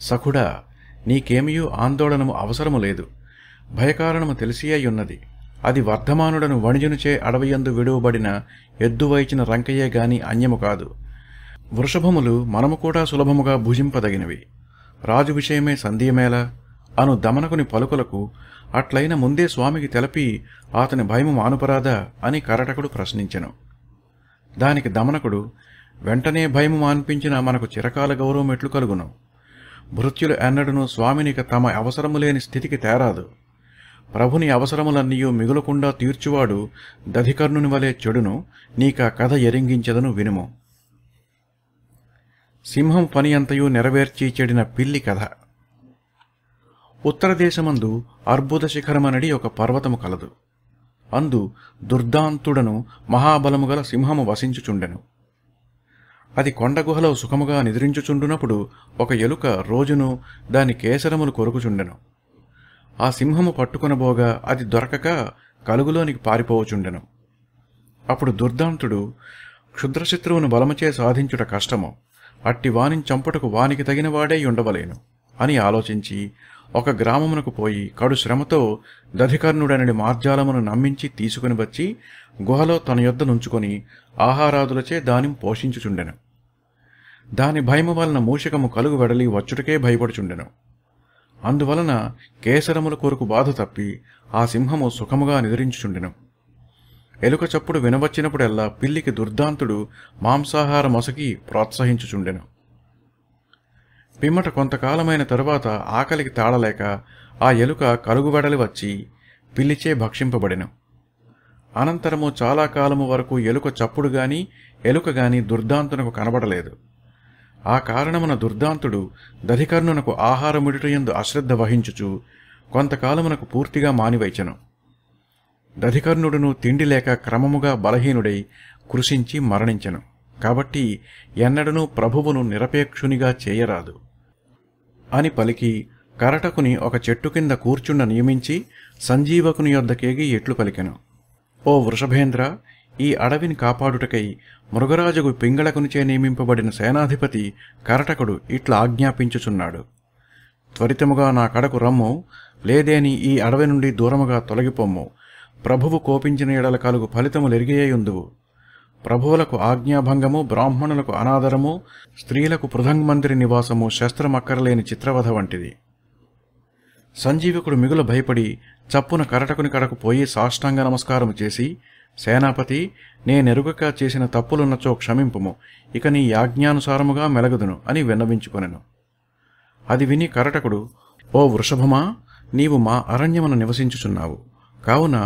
Speaker 1: సఖుడా నీకేమియూ ఆందోళనము అవసరము లేదు భయకారణము తెలిసియ్యున్నది అది వర్ధమానుడను వణిజునుచే అడవియందు విడువబడిన ఎద్దువైచిన రంకయే గాని అన్యము కాదు వృషభములు మనము కూడా సులభముగా భుజింపదగినవి రాజు విషయమే సంధియమేలా అను దమనకుని పలుకులకు అట్లైన ముందే స్వామికి తెలిపి అతని భయము మానుపరాదా అని కరటకుడు ప్రశ్నించెను దానికి దమనకుడు వెంటనే భయము మాన్పించిన మనకు చిరకాల గౌరవం ఎట్లు కలుగును భృత్యులు ఎన్నడను స్వామినిక తమ అవసరము లేని స్థితికి తేరాదు ప్రభుని అవసరములన్నీ మిగులకుండా తీర్చువాడు దధికర్ణుని వలె చెడును నీకా కథ ఎరింగించదను వినుము సింహం పని అంతయు నెరవేర్చి చెడిన పిల్లి కథ ఉత్తరదేశమందు అర్బుద శిఖరమనడి ఒక పర్వతము కలదు అందు దుర్దాంతుడను మహాబలము గల సింహము వసించుచుండెను అది కొండగుహలో సుఖముగా నిద్రించుచుండునప్పుడు ఒక ఎలుక రోజును దాని కేసరములు కొరుకుచుండెను ఆ సింహము పట్టుకునబోగా అది దొరకక కలుగులోనికి పారిపోవచుండెను అప్పుడు దుర్దాంతుడు క్షుద్రశత్రువును బలముచే సాధించుట కష్టము అట్టి వాణిని చంపుటకు వానికి తగినవాడై ఉండవలేను అని ఆలోచించి ఒక గ్రామమునకు పోయి కడు శ్రమతో దధికర్ణుడనడి మార్జాలమును నమ్మించి తీసుకుని వచ్చి గుహలో తన యొద్ద నుంచుకొని ఆహారాదులచే దాని పోషించుచుండెను దాని భయము వలన మూషికము కలుగు వెడలి వచ్చుటకే భయపడుచుండెను అందువలన కేసరముల కొరకు బాధ తప్పి ఆ సింహము సుఖముగా నిద్రించుచుండెను ఎలుక చప్పుడు వినవచ్చినప్పుడల్లా పిల్లికి దుర్దాంతుడు మాంసాహార మొసకి ప్రోత్సహించుచుండెను పిమ్మట కొంతకాలమైన తరువాత ఆకలికి తాళలేక ఆ ఎలుక కలుగుబెడలి వచ్చి పిలిచే భక్షింపబడెను అనంతరము చాలా కాలము వరకు ఎలుక చప్పుడు గాని ఎలుక గాని దుర్దాంతునకు కనబడలేదు ఆ కారణమున దుర్దాంతుడు దధికర్ణునకు ఆహారముడిటయందు అశ్రద్ధ వహించుచు కొంతకాలమునకు పూర్తిగా మానివైచెను దధికర్ణుడును తిండి లేక క్రమముగా బలహీనుడై కృషించి మరణించెను కాబట్టి ఎన్నడనూ ప్రభువును నిరపేక్షునిగా చేయరాదు అని పలికి కరటకుని ఒక చెట్టు కింద కూర్చున్న నియమించి సంజీవకుని యొద్దకేగి ఎట్లు పలికెను ఓ వృషభేంద్ర ఈ అడవిని కాపాడుటకై మృగరాజుకు పింగళకునిచే నియమింపబడిన సేనాధిపతి కరటకుడు ఇట్లా ఆజ్ఞాపించుచున్నాడు త్వరితముగా నా కడకు రమ్ము లేదేని ఈ అడవి నుండి దూరముగా తొలగిపోమ్ము ప్రభువు కోపించిన ఎడల కలుగు ఫలితములు ఎరిగేయుందువు ప్రభువులకు ఆజ్ఞాభంగము బ్రాహ్మణులకు అనాదరము స్త్రీలకు మందిరి నివాసము శస్త్రమక్కరలేని చిత్రవధ వంటిది సంజీవికుడు మిగులు భయపడి చప్పున కరటకుని కడకు పోయి సాష్టాంగ నమస్కారం చేసి సేనాపతి నేనెరుగక చేసిన తప్పులున్నచో క్షమింపుము ఇక నీ యాజ్ఞానుసారముగా మెలగదును అని విన్నవించుకొనెను అది విని కరటకుడు ఓ వృషభమా నీవు మా అరణ్యమును నివసించుచున్నావు కావున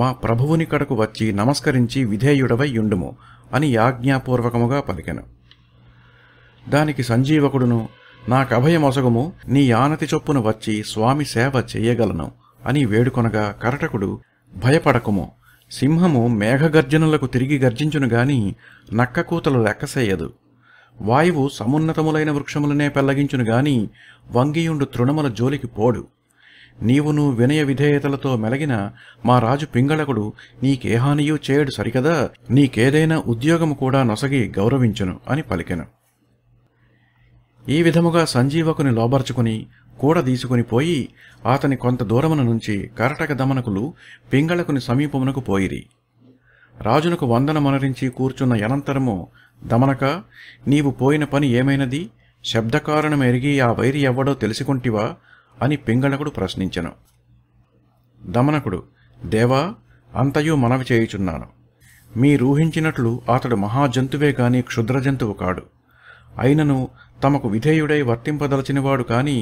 Speaker 1: మా ప్రభువుని కడకు వచ్చి నమస్కరించి విధేయుడవై యుండుము అని ఆజ్ఞాపూర్వకముగా పలికెను దానికి సంజీవకుడును నాకభయమొసగుము నీ ఆనతి చొప్పున వచ్చి స్వామి సేవ చేయగలను అని వేడుకొనగా కరటకుడు భయపడకుము సింహము మేఘగర్జనులకు తిరిగి గర్జించునుగాని నక్కకూతలు లెక్కసేయదు వాయువు సమున్నతములైన వృక్షములనే పెల్లగించునుగాని వంగియుండు తృణముల జోలికి పోడు నీవును వినయ విధేయతలతో మెలగిన మా రాజు పింగళకుడు నీకే చేయడు సరికదా నీకేదైనా ఉద్యోగము కూడా నొసగి గౌరవించును అని పలికెను ఈ విధముగా సంజీవకుని లోబర్చుకుని కూడ తీసుకుని పోయి అతని కొంత దూరమున నుంచి కరటక దమనకులు పింగళకుని సమీపమునకు పోయిరి రాజునకు వందన మనరించి కూర్చున్న అనంతరము దమనక నీవు పోయిన పని ఏమైనది శబ్దకారణం ఎరిగి ఆ వైరి ఎవ్వడో తెలుసుకుంటివా అని పింగళకుడు ప్రశ్నించెను దమనకుడు దేవా అంతయు మనవి చేయుచున్నాను మీరూహించినట్లు అతడు మహాజంతువే క్షుద్ర క్షుద్రజంతువు కాడు అయినను తమకు విధేయుడై వర్తింపదలచినవాడు కాని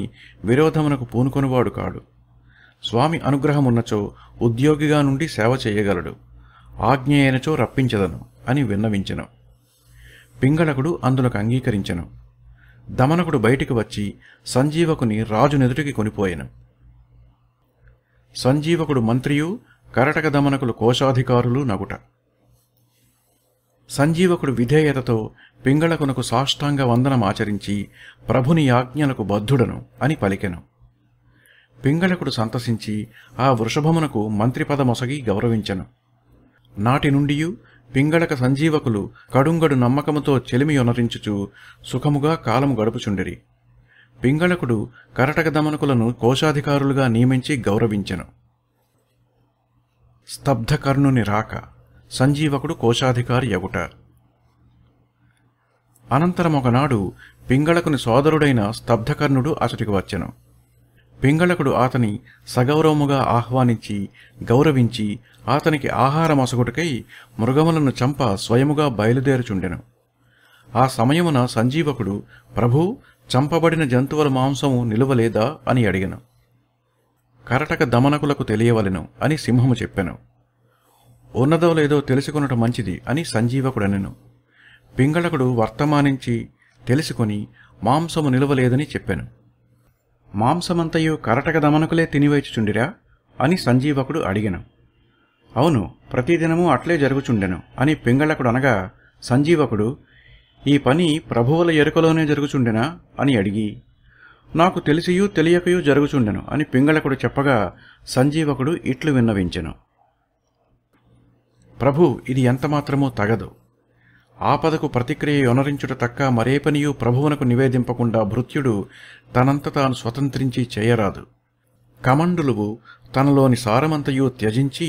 Speaker 1: విరోధమునకు పూనుకొనివాడు కాడు స్వామి అనుగ్రహమున్నచో ఉద్యోగిగా నుండి సేవ చేయగలడు ఆజ్ఞయనచో రప్పించదను అని విన్నవించెను పింగళకుడు అందులకు అంగీకరించెను దమనకుడు బయటికి వచ్చి సంజీవకుని రాజునెదుటికి కొనిపోయాను సంజీవకుడు మంత్రియు కరటక దమనకులు కోశాధికారులు నగుట సంజీవకుడు విధేయతతో పింగళకునకు సాష్టాంగ వందనమాచరించి ప్రభుని యాజ్ఞలకు బద్ధుడను అని పలికెను పింగళకుడు సంతసించి ఆ వృషభమునకు మంత్రిపదమొసగి గౌరవించెను నాటి నుండియు పింగళక సంజీవకులు కడుంగడు నమ్మకముతో చెలిమియొనరించుచు సుఖముగా కాలము గడుపుచుండిరి పింగళకుడు కరటక దమనకులను కోశాధికారులుగా నియమించి గౌరవించెను స్తబ్ధకర్ణుని రాక సంజీవకుడు కోశాధికారి ఎగుట అనంతరం ఒకనాడు పింగళకుని సోదరుడైన స్తబ్ధకర్ణుడు అతడికి వచ్చెను పింగళకుడు అతని సగౌరవముగా ఆహ్వానించి గౌరవించి అతనికి ఆహారం అసగుటకై మృగములను చంప స్వయముగా బయలుదేరుచుండెను ఆ సమయమున సంజీవకుడు ప్రభు చంపబడిన జంతువుల మాంసము నిలువలేదా అని అడిగను కరటక దమనకులకు తెలియవలెను అని సింహము చెప్పెను ఉన్నదో లేదో తెలుసుకొనుట మంచిది అని సంజీవకుడనెను పింగళకుడు వర్తమానించి తెలుసుకొని మాంసము నిలువలేదని చెప్పాను మాంసమంతయు కరటక దమనకులే తినివేచుచుండిరా అని సంజీవకుడు అడిగెను అవును ప్రతిదినము అట్లే జరుగుచుండెను అని పింగళకుడు అనగా సంజీవకుడు ఈ పని ప్రభువుల ఎరుకలోనే జరుగుచుండెనా అని అడిగి నాకు తెలిసియు తెలియకయు జరుగుచుండెను అని పింగళకుడు చెప్పగా సంజీవకుడు ఇట్లు విన్నవించెను ప్రభు ఇది ఎంతమాత్రమూ తగదు ఆపదకు ప్రతిక్రియ ఒనరించుట తక్క మరే పనియూ ప్రభువునకు నివేదింపకుండా భృత్యుడు తనంత తాను స్వతంత్రించి చేయరాదు కమండులువు తనలోని సారమంతయు త్యజించి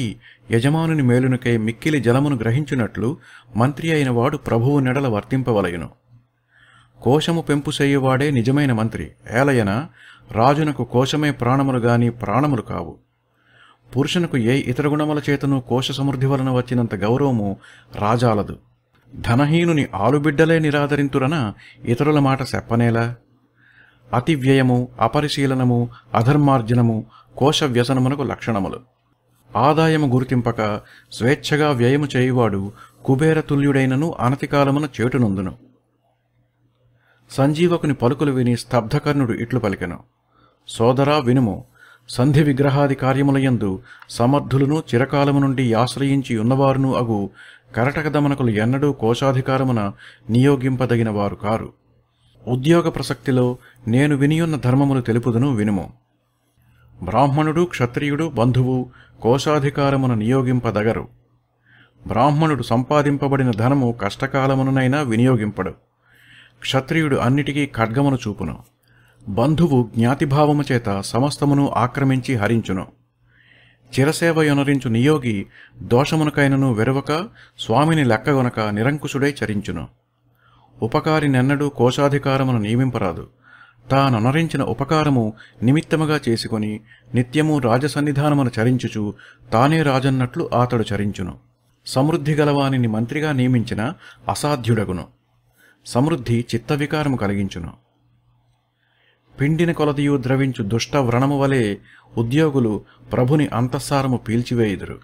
Speaker 1: యజమానుని మేలునకై మిక్కిలి జలమును గ్రహించునట్లు మంత్రి అయిన వాడు ప్రభువు నెడల వర్తింపవలయును కోశము చేయువాడే నిజమైన మంత్రి ఏలయన రాజునకు కోశమే ప్రాణములు గాని ప్రాణములు కావు పురుషునకు ఏ ఇతర గుణముల చేతను కోశ సమృద్ధి వలన వచ్చినంత గౌరవము రాజాలదు ధనహీనుని ఆలుబిడ్డలే నిరాదరింతురన ఇతరుల మాట చెప్పనేలా అతివ్యయము అపరిశీలనము అధర్మార్జనము కోశ వ్యసనమునకు లక్షణములు ఆదాయము గుర్తింపక స్వేచ్ఛగా వ్యయము చేయువాడు కుబేరతుల్యుడైనను అనతికాలమున చేటునందును సంజీవకుని పలుకులు విని స్తబ్ధకర్ణుడు ఇట్లు పలికెను సోదరా వినుము సంధి విగ్రహాది కార్యములయందు సమర్థులను చిరకాలము నుండి ఆశ్రయించి ఉన్నవారును అగు కరటకదమనకులు ఎన్నడూ కోశాధికారమున నియోగింపదగినవారు కారు ఉద్యోగ ప్రసక్తిలో నేను వినియున్న ధర్మములు తెలుపుదును వినుము బ్రాహ్మణుడు క్షత్రియుడు బంధువు కోశాధికారమును నియోగింపదగరు బ్రాహ్మణుడు సంపాదింపబడిన ధనము కష్టకాలముననైనా వినియోగింపడు క్షత్రియుడు అన్నిటికీ ఖడ్గమును చూపును బంధువు జ్ఞాతిభావము చేత సమస్తమును ఆక్రమించి హరించును చిరసేవయొనరించు నియోగి దోషమునకైనను వెరవక స్వామిని లెక్కగొనక నిరంకుశుడై చరించును ఉపకారినెన్నడూ కోశాధికారమును నియమింపరాదు తానొనరించిన ఉపకారము నిమిత్తముగా చేసుకొని నిత్యము రాజసన్నిధానమును చరించుచు తానే రాజన్నట్లు ఆతడు చరించును సమృద్ధి గలవానిని మంత్రిగా నియమించిన అసాధ్యుడగును సమృద్ధి చిత్తవికారము కలిగించును పిండిన కొలదియు ద్రవించు దుష్ట వ్రణము వలె ఉద్యోగులు ప్రభుని అంతఃసారము పీల్చివేయుదురు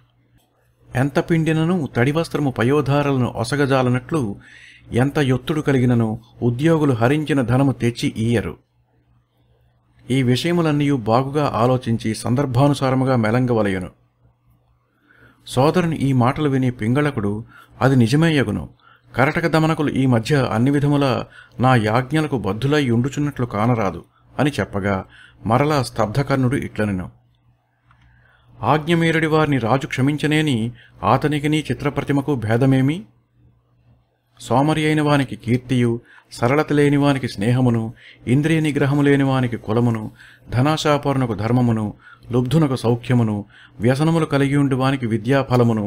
Speaker 1: ఎంత పిండినను తడివస్త్రము పయోధారలను ఒసగజాలనట్లు ఎంత ఎత్తుడు కలిగినను ఉద్యోగులు హరించిన ధనము తెచ్చి ఈయరు ఈ విషయములన్నీ బాగుగా ఆలోచించి సందర్భానుసారముగా మెలంగవలయను సోదరుని ఈ మాటలు విని పింగళకుడు అది నిజమేయగును కరటక దమనకులు ఈ మధ్య అన్ని విధముల నా యాజ్ఞలకు బద్దులై ఉండుచున్నట్లు కానరాదు అని చెప్పగా మరలా స్తబ్ధకర్ణుడు ఇట్లనెను ఆజ్ఞమీరుడి వారిని రాజు క్షమించనేని ఆతనికిని చిత్రప్రతిమకు భేదమేమి సోమరి అయిన వానికి కీర్తియు సరళత లేని వానికి స్నేహమును ఇంద్రియ నిగ్రహము లేనివానికి కులమును ధనాశాపరునకు ధర్మమును లుబ్ధునకు సౌఖ్యమును వ్యసనములు కలిగి ఉండు వానికి విద్యాఫలమును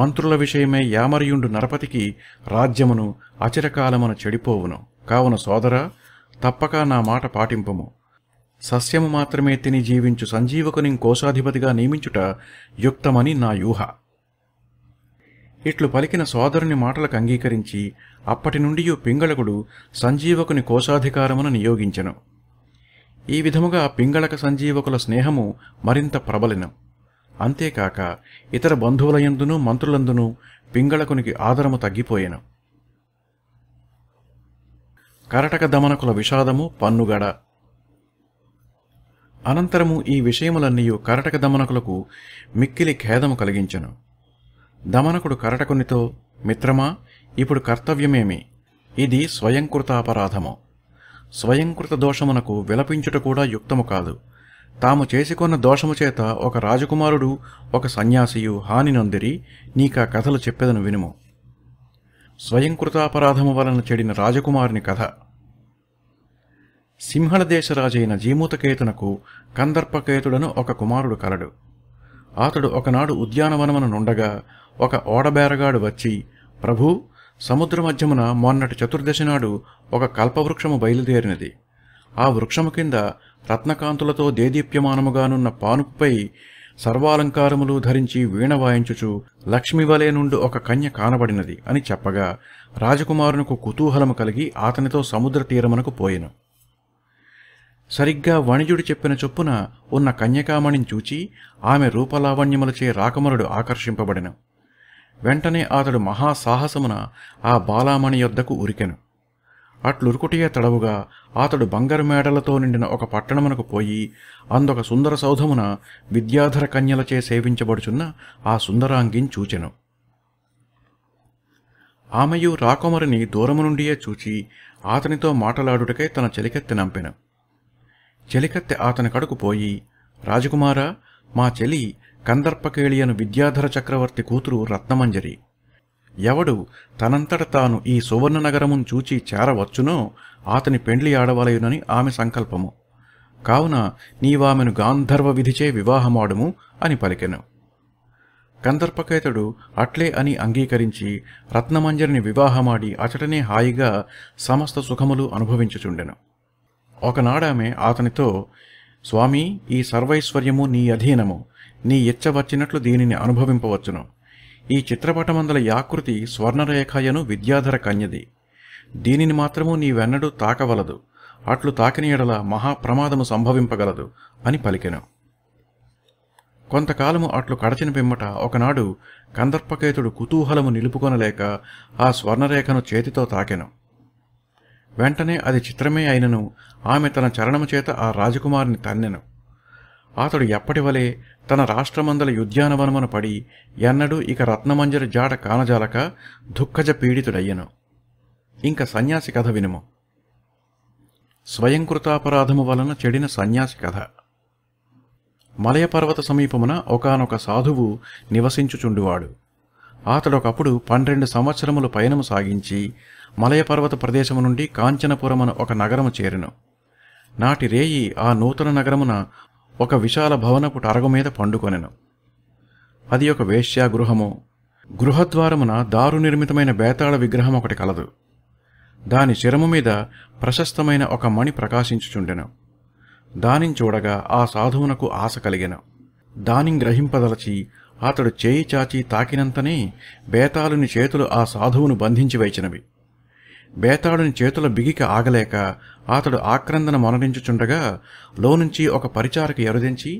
Speaker 1: మంత్రుల విషయమై యామరియుండు నరపతికి రాజ్యమును అచిరకాలమును చెడిపోవును కావున సోదర తప్పక నా మాట పాటింపము సస్యము మాత్రమే తిని జీవించు సంజీవకుని కోశాధిపతిగా నియమించుట యుక్తమని నా యూహ ఇట్లు పలికిన సోదరుని మాటలకు అంగీకరించి అప్పటి నుండి పింగళకుడు సంజీవకుని కోశాధికారమును నియోగించెను ఈ విధముగా పింగళక సంజీవకుల స్నేహము మరింత ప్రబలినం అంతేకాక ఇతర బంధువులయందునూ మంత్రులందునూ పింగళకునికి ఆదరము తగ్గిపోయెను కరటక దమనకుల విషాదము పన్నుగడ అనంతరము ఈ విషయములన్నీ కరటక దమనకులకు మిక్కిలి ఖేదము కలిగించెను దమనకుడు కరటకునితో మిత్రమా ఇప్పుడు కర్తవ్యమేమి ఇది స్వయంకృత అపరాధము స్వయంకృత దోషమునకు విలపించుట కూడా యుక్తము కాదు తాము చేసుకున్న దోషము చేత ఒక రాజకుమారుడు ఒక సన్యాసియు హాని నొందిరి నీకా కథలు చెప్పేదను వినుము స్వయంకృతాపరాధము వలన చెడిన రాజకుమారుని కథ సింహళదేశరాజైన జీమూతకేతునకు కందర్పకేతుడను ఒక కుమారుడు కలడు అతడు ఒకనాడు ఉద్యానవనమున నుండగా ఒక ఓడబేరగాడు వచ్చి ప్రభు సముద్ర మధ్యమున మొన్నటి చతుర్దశి నాడు ఒక కల్పవృక్షము బయలుదేరినది ఆ వృక్షము కింద రత్నకాంతులతో దేదీప్యమానముగానున్న పానుపై సర్వాలంకారములు ధరించి వీణ వాయించుచు లక్ష్మివలే నుండి ఒక కన్య కానబడినది అని చెప్పగా రాజకుమారునకు కుతూహలము కలిగి అతనితో సముద్ర తీరమునకు పోయెను సరిగ్గా వణిజుడు చెప్పిన చొప్పున ఉన్న కన్యకామణిని చూచి ఆమె రూపలావణ్యములచే రాకమరుడు ఆకర్షింపబడెను వెంటనే అతడు మహాసాహసమున ఆ బాలామణి యొద్దకు ఉరికెను అట్లురుకుటియే తడవుగా అతడు బంగారు మేడలతో నిండిన ఒక పట్టణమునకు పోయి అందొక సుందర సౌధమున విద్యాధర కన్యలచే సేవించబడుచున్న ఆ సుందరాంగిని చూచెను ఆమెయు రాకుమరిని దూరము నుండియే చూచి అతనితో మాటలాడుటకై తన చెలికెత్తి నంపెను చెలికత్తె అతని కడుకు పోయి రాజకుమారా మా చెలి కందర్పకేళియను విద్యాధర చక్రవర్తి కూతురు రత్నమంజరి ఎవడు తనంతట తాను ఈ సువర్ణనగరమును చూచి చేరవచ్చునో అతని పెండ్లి ఆడవలయునని ఆమె సంకల్పము కావున నీవామెను గాంధర్వ విధిచే వివాహమాడుము అని పలికెను కందర్పకేతుడు అట్లే అని అంగీకరించి రత్నమంజరిని వివాహమాడి అచటనే హాయిగా సమస్త సుఖములు అనుభవించుచుండెను ఒకనాడామె అతనితో స్వామి ఈ సర్వైశ్వర్యము నీ అధీనము నీ ఇచ్చ వచ్చినట్లు దీనిని అనుభవింపవచ్చును ఈ చిత్రపటమందల యాకృతి స్వర్ణరేఖయను విద్యాధర కన్యది దీనిని మాత్రము నీ వెన్నడు తాకవలదు అట్లు తాకిన ఎడల మహాప్రమాదము సంభవింపగలదు అని పలికెను కొంతకాలము అట్లు కడచిన పిమ్మట ఒకనాడు కందర్పకేతుడు కుతూహలము నిలుపుకొనలేక ఆ స్వర్ణరేఖను చేతితో తాకెను వెంటనే అది చిత్రమే అయినను ఆమె తన చరణము చేత ఆ రాజకుమారిని తన్నెను అతడు ఎప్పటివలే తన రాష్ట్రమందల ఉద్యానవనమున పడి ఎన్నడూ ఇక రత్నమంజరి జాడ కానజాలక దుఃఖజ పీడితుడయ్యను ఇంక సన్యాసి కథ వినుము స్వయంకృతాపరాధము వలన చెడిన సన్యాసి కథ మలయపర్వత సమీపమున ఒకనొక సాధువు నివసించుచుండువాడు అతడొకప్పుడు పన్నెండు సంవత్సరములు పయనము సాగించి మలయపర్వత ప్రదేశము నుండి కాంచనపురమున ఒక నగరము చేరెను నాటి రేయి ఆ నూతన నగరమున ఒక విశాల భవనపు టరగు మీద పండుకొనెను అది ఒక వేశ్యాగృహము గృహద్వారమున దారు నిర్మితమైన బేతాళ విగ్రహం ఒకటి కలదు దాని శిరము మీద ప్రశస్తమైన ఒక మణి ప్రకాశించుచుండెను దానిని చూడగా ఆ సాధువునకు ఆశ కలిగెను దానిని గ్రహింపదలచి అతడు చేయి చాచి తాకినంతనే బేతాళుని చేతులు ఆ సాధువును బంధించి వేచినవి బేతాళుని చేతుల బిగిక ఆగలేక అతడు ఆక్రందన మొనరించుచుండగా లోనుంచి ఒక పరిచారక ఎరుదించి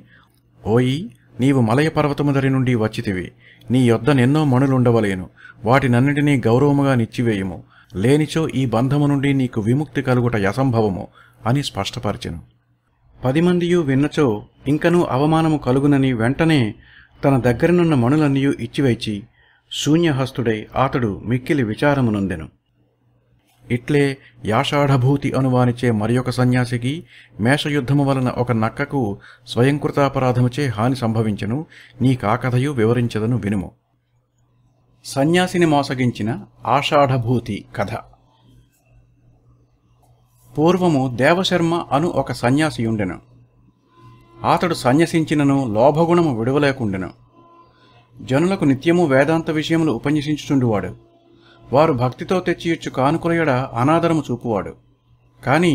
Speaker 1: ఓయి నీవు మలయ పర్వతముదరి నుండి వచ్చితివి నీ యొద్ద నెన్నో మణులుండవలేను వాటినన్నిటినీ గౌరవముగా నిచ్చివేయుము లేనిచో ఈ బంధము నుండి నీకు విముక్తి కలుగుట అసంభవము అని స్పష్టపరిచెను పది మందియు విన్నచో ఇంకనూ అవమానము కలుగునని వెంటనే తన దగ్గరనున్న మణులన్నీయు ఇచ్చివేచి శూన్యహస్తుడై అతడు మిక్కిలి విచారమునొందెను ఇట్లే యాషాఢభూతి అనువానిచే మరియొక సన్యాసికి మేషయుద్ధము వలన ఒక నక్కకు స్వయంకృతాపరాధముచే హాని సంభవించను నీ కాకథయు వివరించదను వినుము సన్యాసిని మోసగించిన ఆషాఢభూతి కథ పూర్వము దేవశర్మ అను ఒక సన్యాసియుండెను అతడు సన్యసించినను లోభగుణము విడవలేకుండెను జనులకు నిత్యము వేదాంత విషయములు ఉపన్యసించుచుండువాడు వారు భక్తితో తెచ్చియుచ్చు కానుకలయడ అనాదరము చూపువాడు కాని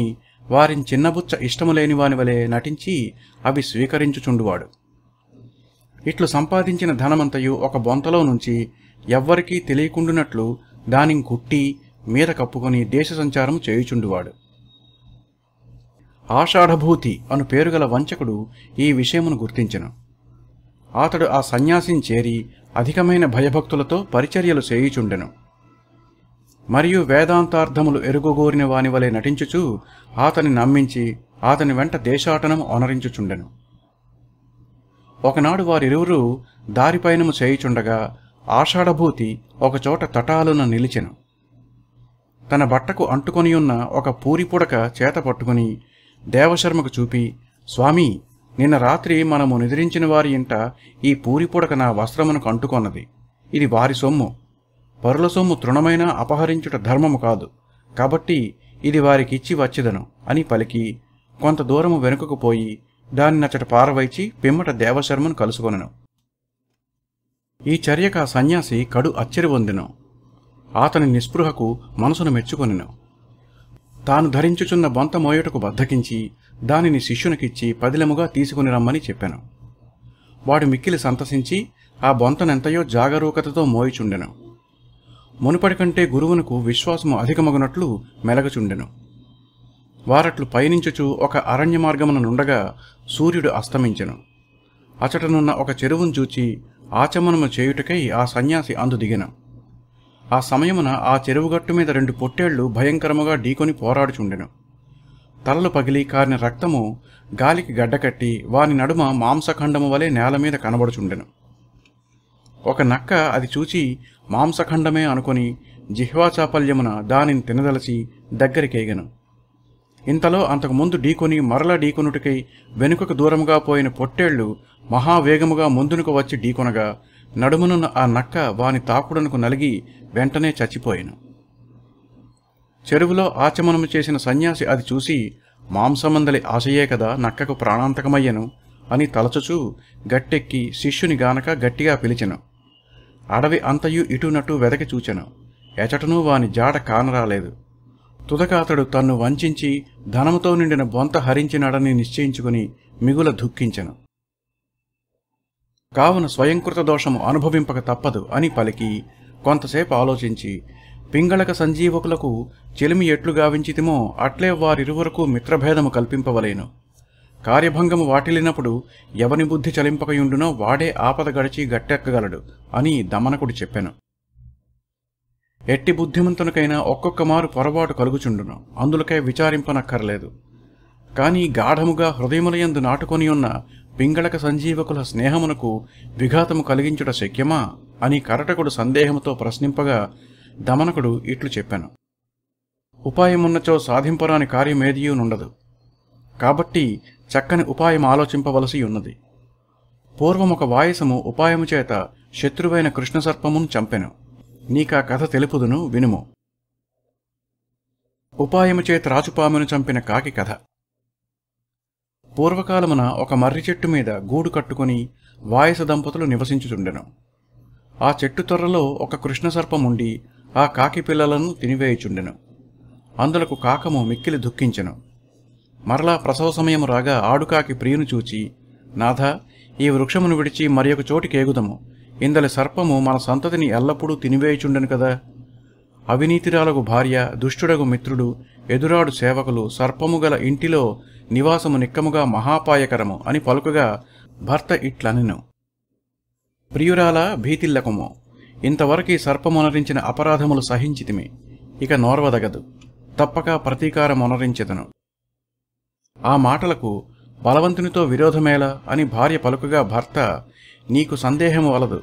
Speaker 1: వారిని చిన్నబుచ్చ ఇష్టము లేనివాని వలె నటించి అవి స్వీకరించుచుండువాడు ఇట్లు సంపాదించిన ధనమంతయు ఒక బొంతలో నుంచి ఎవ్వరికీ తెలియకుండునట్లు దానిని కుట్టి మీద కప్పుకొని దేశ సంచారం చేయుచుండువాడు ఆషాఢభూతి అను పేరుగల వంచకుడు ఈ విషయమును గుర్తించను అతడు ఆ సన్యాసిని చేరి అధికమైన భయభక్తులతో పరిచర్యలు చేయుచుండెను మరియు వేదాంతార్థములు ఎరుగుగోరిన వాని వలె నటించుచు ఆతని నమ్మించి ఆతని వెంట దేశాటనం ఆనరించుచుండెను ఒకనాడు వారిరువురు దారిపైనము చేయుచుండగా ఆషాఢభూతి ఒకచోట తటాలున నిలిచెను తన బట్టకు అంటుకొనియున్న ఒక పూరిపుడక చేత పట్టుకుని దేవశర్మకు చూపి స్వామి నిన్న రాత్రి మనము నిద్రించిన వారి ఇంట ఈ పూరిపుడక నా వస్త్రమునకు అంటుకొన్నది ఇది వారి సొమ్ము పరుల సొమ్ము తృణమైన అపహరించుట ధర్మము కాదు కాబట్టి ఇది వారికిచ్చి వచ్చెదను అని పలికి కొంత దూరము వెనుకకు పోయి నచ్చట పారవైచి పిమ్మట దేవశర్మను కలుసుకొనెను ఈ చర్యక సన్యాసి కడు అచ్చరి అతని నిస్పృహకు మనసును మెచ్చుకొనెను తాను ధరించుచున్న బొంత మోయటకు బద్దకించి దానిని శిష్యునికిచ్చి పదిలముగా తీసుకుని రమ్మని చెప్పాను వాడు మిక్కిలి సంతసించి ఆ బొంతనెంతయో జాగరూకతతో మోయిచుండెను మునుపటి కంటే గురువునకు విశ్వాసము అధికమగునట్లు మెలగచుండెను వారట్లు పయనించుచు ఒక అరణ్య మార్గమున నుండగా సూర్యుడు అస్తమించెను అచటనున్న ఒక చెరువును చూచి ఆచమనము చేయుటకై ఆ సన్యాసి అందు దిగెను ఆ సమయమున ఆ చెరువుగట్టు మీద రెండు పొట్టేళ్లు భయంకరముగా ఢీకొని పోరాడుచుండెను తలలు పగిలి కారిన రక్తము గాలికి గడ్డకట్టి వాని నడుమ మాంసఖండము వలె నేల మీద కనబడుచుండెను ఒక నక్క అది చూచి మాంసఖండమే అనుకొని జిహ్వాచాపల్యమున దానిని తినదలచి దగ్గరికేగను ఇంతలో అంతకుముందు ఢీకొని మరల ఢీకొనుటికై వెనుకకు దూరంగా పోయిన పొట్టేళ్లు మహావేగముగా ముందునకు వచ్చి ఢీకొనగా నడుమునున్న ఆ నక్క వాని తాకుడనుకు నలిగి వెంటనే చచ్చిపోయాను చెరువులో ఆచమనము చేసిన సన్యాసి అది చూసి మాంసమందలి ఆశయే కదా నక్కకు ప్రాణాంతకమయ్యను అని తలచుచూ గట్టెక్కి శిష్యుని గానక గట్టిగా పిలిచెను అడవి అంతయు నటు వెదకి చూచెను ఎచటనూ వాని జాడ కానరాలేదు తుదక అతడు తన్ను వంచి ధనముతో నిండిన బొంత హరించినాడని నిశ్చయించుకుని మిగుల దుఃఖించెను కావున స్వయంకృత దోషము అనుభవింపక తప్పదు అని పలికి కొంతసేపు ఆలోచించి పింగళక సంజీవకులకు చెలిమి ఎట్లు గావించితిమో అట్లే వారిరువురకు మిత్రభేదము కల్పింపవలేను కార్యభంగము వాటిల్లినప్పుడు ఎవని బుద్ధి చలింపకయుండునో వాడే ఆపద గడిచి గట్టెక్కగలడు అని దమనకుడు చెప్పాను ఎట్టి బుద్ధిమంతునికైనా ఒక్కొక్క మారు పొరపాటు కలుగుచుండును అందులకే విచారింపనక్కర్లేదు కానీ గాఢముగా హృదయములయందు నాటుకొని ఉన్న పింగళక సంజీవకుల స్నేహమునకు విఘాతము కలిగించుట శక్యమా అని కరటకుడు సందేహముతో ప్రశ్నింపగా దమనకుడు ఇట్లు చెప్పాను ఉపాయమున్నచో సాధింపరాని కార్యమేదియూ నుండదు కాబట్టి చక్కని ఉపాయం ఆలోచింపవలసి ఉన్నది పూర్వం ఒక వాయసము ఉపాయము చేత శత్రువైన కృష్ణసర్పమును చంపెను నీకా కథ తెలుపుదును వినుము ఉపాయము చేత రాచుపామును చంపిన కాకి కథ పూర్వకాలమున ఒక మర్రి చెట్టు మీద గూడు కట్టుకుని వాయస దంపతులు నివసించుచుండెను ఆ చెట్టు తొర్రలో ఒక కృష్ణసర్పముండి ఆ కాకి పిల్లలను తినివేయుచుండెను అందులకు కాకము మిక్కిలి దుఃఖించెను మరలా ప్రసవ సమయం రాగా ఆడుకాకి ప్రియును చూచి నాథ ఈ వృక్షమును విడిచి మరొక చోటికేగుదము ఇందలి సర్పము మన సంతతిని ఎల్లప్పుడూ తినివేయుచుండెను కదా అవినీతిరాలకు భార్య దుష్టుడగు మిత్రుడు ఎదురాడు సేవకులు సర్పము గల ఇంటిలో నివాసము నిక్కముగా మహాపాయకరము అని పలుకగా భర్త ఇట్లనెను ప్రియురాల భీతిల్లకము ఇంతవరకు సర్పమునరించిన అపరాధములు సహించితిమి ఇక నోర్వదగదు తప్పక ప్రతీకారమునరించెదను ఆ మాటలకు బలవంతునితో విరోధమేలా అని భార్య పలుకగా భర్త నీకు సందేహము వలదు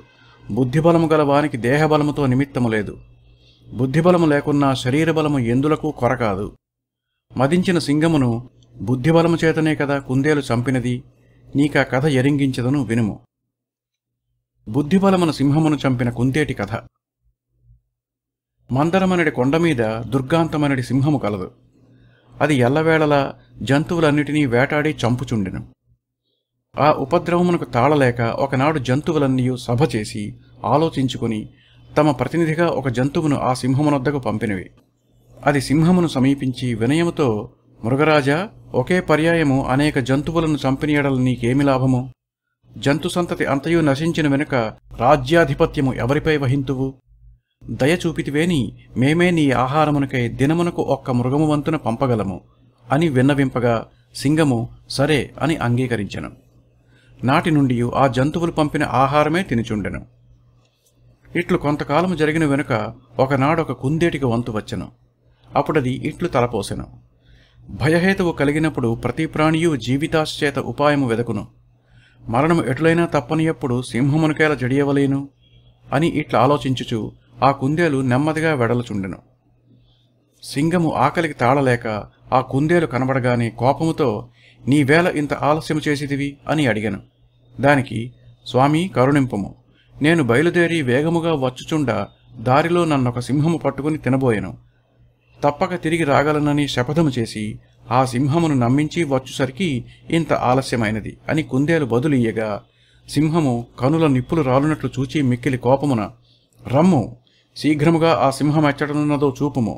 Speaker 1: బుద్ధిబలము గల వానికి దేహబలముతో నిమిత్తము లేదు బుద్ధిబలము లేకున్నా శరీరబలము ఎందులకు కొరకాదు మదించిన సింగమును బుద్ధిబలము చేతనే కదా కుందేలు చంపినది నీకా కథ ఎరింగించదను వినుము బుద్ధిబలమున సింహమును చంపిన కుందేటి కథ మందరమనడి కొండమీద దుర్గాంతమనడి సింహము కలదు అది ఎల్లవేళలా జంతువులన్నిటినీ వేటాడి చంపుచుండెను ఆ ఉపద్రవమునకు తాళలేక ఒకనాడు జంతువులన్నీ సభ చేసి ఆలోచించుకుని తమ ప్రతినిధిగా ఒక జంతువును ఆ సింహమునొద్దకు పంపినవి అది సింహమును సమీపించి వినయముతో మృగరాజా ఒకే పర్యాయము అనేక జంతువులను చంపినీయడలు నీకేమి లాభము జంతు సంతతి అంతయు నశించిన వెనుక రాజ్యాధిపత్యము ఎవరిపై వహింతువు దయ చూపితివేని మేమే నీ ఆహారమునకై దినమునకు ఒక్క మృగము వంతున పంపగలము అని విన్నవింపగా సింగము సరే అని అంగీకరించెను నాటి నుండి ఆ జంతువులు పంపిన ఆహారమే తినిచుండెను ఇట్లు కొంతకాలం జరిగిన వెనుక ఒకనాడొక కుందేటికి వంతు వచ్చెను అప్పుడది ఇట్లు తలపోసెను భయహేతువు కలిగినప్పుడు ప్రతి ప్రాణియు జీవితాశ్చేత ఉపాయము వెదకును మరణము ఎట్లైనా తప్పనియప్పుడు సింహమునకేలా జడియవలేను అని ఇట్లా ఆలోచించుచు ఆ కుందేలు నెమ్మదిగా వెడలచుండెను సింగము ఆకలికి తాళలేక ఆ కుందేలు కనబడగానే కోపముతో నీవేళ ఇంత ఆలస్యము చేసిదివి అని అడిగాను దానికి స్వామి కరుణింపము నేను బయలుదేరి వేగముగా వచ్చుచుండ దారిలో నన్నొక సింహము పట్టుకుని తినబోయెను తప్పక తిరిగి రాగలనని శపథము చేసి ఆ సింహమును నమ్మించి వచ్చుసరికి ఇంత ఆలస్యమైనది అని కుందేలు బదులీయగా సింహము కనుల నిప్పులు రాలునట్లు చూచి మిక్కిలి కోపమున రమ్ము శీఘ్రముగా ఆ సింహం ఎచ్చటనున్నదో చూపుము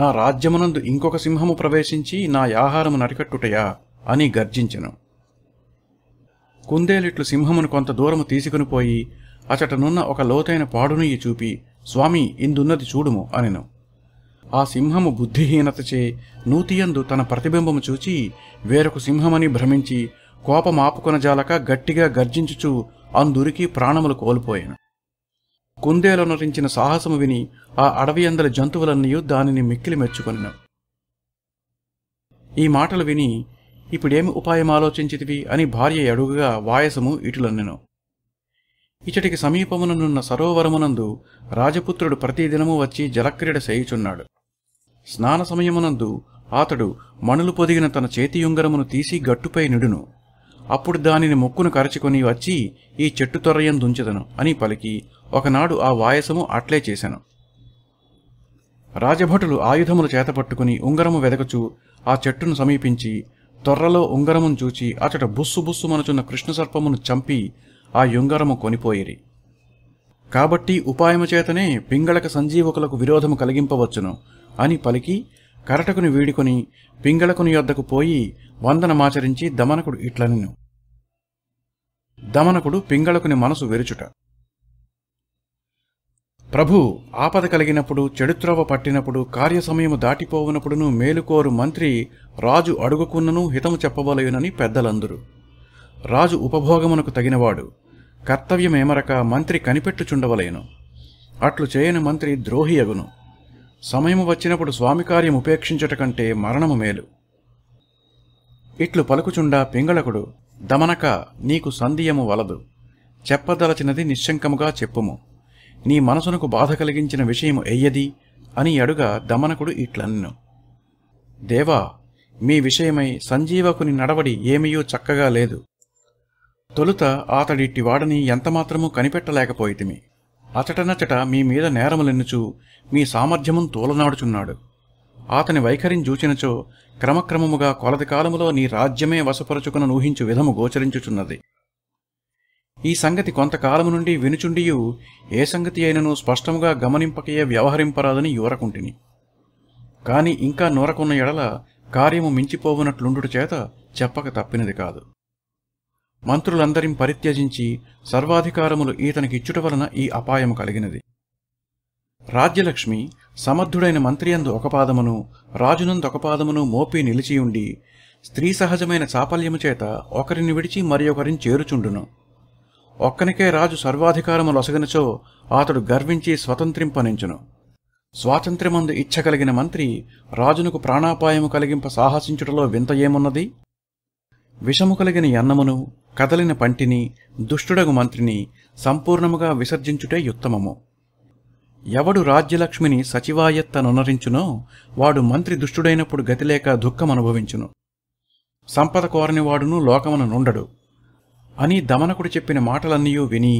Speaker 1: నా రాజ్యమునందు ఇంకొక సింహము ప్రవేశించి నా యాహారము నరికట్టుటయా అని గర్జించెను కుందేలిట్లు సింహమును కొంత దూరము పోయి అచటనున్న ఒక లోతైన పాడునయ్యి చూపి స్వామి ఇందున్నది చూడుము అనెను ఆ సింహము బుద్ధిహీనతచే నూతియందు తన ప్రతిబింబము చూచి వేరొక సింహమని భ్రమించి కోపమాపుకొనజాలక గట్టిగా గర్జించుచూ అందురికి ప్రాణములు కోల్పోయాను కుందేలు నటించిన సాహసము విని ఆ అడవి అందల జంతువులన్నీ దానిని మిక్కిలి మెచ్చుకొనిన ఈ మాటలు విని ఇప్పుడేమి ఉపాయం ఆలోచించితివి అని భార్య అడుగుగా వాయసము ఇటులన్నెను ఇచటికి సమీపముననున్న సరోవరమునందు రాజపుత్రుడు ప్రతిదినము వచ్చి జలక్రీడ చేయుచున్నాడు స్నాన సమయమునందు అతడు మణులు పొదిగిన తన చేతియుంగరమును తీసి గట్టుపై నిడును అప్పుడు దానిని మొక్కును కరచుకొని వచ్చి ఈ చెట్టు తొరయం దుంచదను అని పలికి ఒకనాడు ఆ వాయసము అట్లే చేశాను రాజభటులు ఆయుధములు చేతపట్టుకుని ఉంగరము వెదకచు ఆ చెట్టును సమీపించి తొర్రలో ఉంగరమును చూచి అతడు బుస్సు బుస్సు మనుచున్న కృష్ణసర్పమును చంపి ఆ యుంగరము కొనిపోయిరి కాబట్టి ఉపాయము చేతనే పింగళక సంజీవకులకు విరోధము కలిగింపవచ్చును అని పలికి కరటకుని వీడుకొని పింగళకుని యొద్దకు పోయి వందనమాచరించి దమనకుడు ఇట్లనిను దమనకుడు పింగళకుని మనసు వెరుచుట ప్రభు ఆపద కలిగినప్పుడు చెడుత్రోవ పట్టినప్పుడు కార్యసమయము దాటిపోవునప్పుడును మేలుకోరు మంత్రి రాజు అడుగుకున్నను హితము చెప్పబోలయునని పెద్దలందరు రాజు ఉపభోగమునకు తగినవాడు కర్తవ్యమేమరక మంత్రి కనిపెట్టుచుండవలేను అట్లు చేయని మంత్రి ద్రోహియగును సమయము వచ్చినప్పుడు స్వామి కార్యం ఉపేక్షించట కంటే మరణము మేలు ఇట్లు పలుకుచుండా పింగళకుడు దమనక నీకు సంధియము వలదు చెప్పదలచినది నిశ్శంకముగా చెప్పుము నీ మనసునకు బాధ కలిగించిన విషయము ఎయ్యది అని అడుగా దమనకుడు ఇట్లన్ను దేవా మీ విషయమై సంజీవకుని నడవడి ఏమయ్యో చక్కగా లేదు తొలుత అతడిట్టివాడని ఎంతమాత్రమూ కనిపెట్టలేకపోయితిమి అచటనచట మీ మీద నేరములెన్నుచు మీ సామర్థ్యమును తోలనాడుచున్నాడు అతని వైఖరిని చూచినచో క్రమక్రమముగా కొలది కాలములో నీ రాజ్యమే వశపరుచుకున ఊహించు విధము గోచరించుచున్నది ఈ సంగతి కొంతకాలము నుండి వినుచుండియు ఏ సంగతి అయినను స్పష్టముగా గమనింపకయే వ్యవహరింపరాదని యువరకుంటిని కాని ఇంకా నూరకున్న ఎడల కార్యము మించిపోవునట్లుండుట చేత చెప్పక తప్పినది కాదు మంత్రులందరిం పరిత్యజించి సర్వాధికారములు ఈతనికిచ్చుట వలన ఈ అపాయము కలిగినది రాజ్యలక్ష్మి సమర్థుడైన మంత్రియందు ఒక పాదమును రాజునందు ఒక పాదమును మోపి నిలిచియుండి స్త్రీ సహజమైన చాపల్యము చేత ఒకరిని విడిచి మరి ఒకరిని చేరుచుండును ఒక్కనికే రాజు సర్వాధికారము అసగనచో అతడు గర్వించి స్వతంత్రింపనించును స్వాతంత్ర్యమందు ఇచ్చ కలిగిన మంత్రి రాజునకు ప్రాణాపాయము కలిగింప సాహసించుటలో వింత ఏమున్నది విషము కలిగిన అన్నమును కదలిన పంటిని దుష్టుడగు మంత్రిని సంపూర్ణముగా విసర్జించుటే యుత్తమము ఎవడు రాజ్యలక్ష్మిని సచివాయత్తనునరించునో వాడు మంత్రి దుష్టుడైనప్పుడు గతిలేక దుఃఖమనుభవించును సంపద కోరనివాడును లోకమున నుండడు అని దమనకుడు చెప్పిన మాటలన్నీయూ విని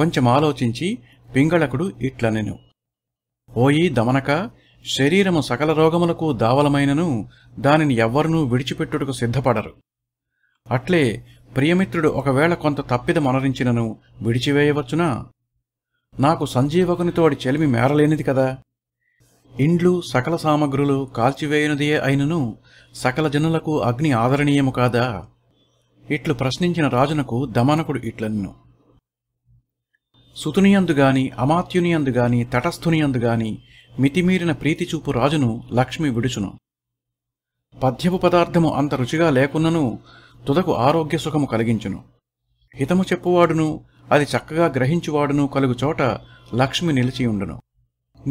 Speaker 1: కొంచెం ఆలోచించి పింగళకుడు ఇట్లనెను ఓయి దమనక శరీరము సకల రోగములకు దావలమైనను దానిని ఎవ్వరూ విడిచిపెట్టుటకు సిద్ధపడరు అట్లే ప్రియమిత్రుడు ఒకవేళ కొంత తప్పిద మనరించినను విడిచివేయవచ్చునా నాకు సంజీవకునితోడి చెలిమి మేరలేనిది కదా ఇండ్లు సకల సామగ్రులు కాల్చివేయునదియే అయినను సకల జనులకు అగ్ని ఆదరణీయము కాదా ఇట్లు ప్రశ్నించిన రాజునకు దమనకుడు ఇట్లన్ను సుతునియందుగాని అమాత్యునియందుగాని తటస్థునియందుగాని మితిమీరిన ప్రీతిచూపు రాజును లక్ష్మి విడుచును పద్యపు పదార్థము అంత రుచిగా లేకున్నను తుదకు ఆరోగ్య సుఖము కలిగించును హితము చెప్పువాడును అది చక్కగా గ్రహించువాడును కలుగు చోట లక్ష్మి నిలిచియుండును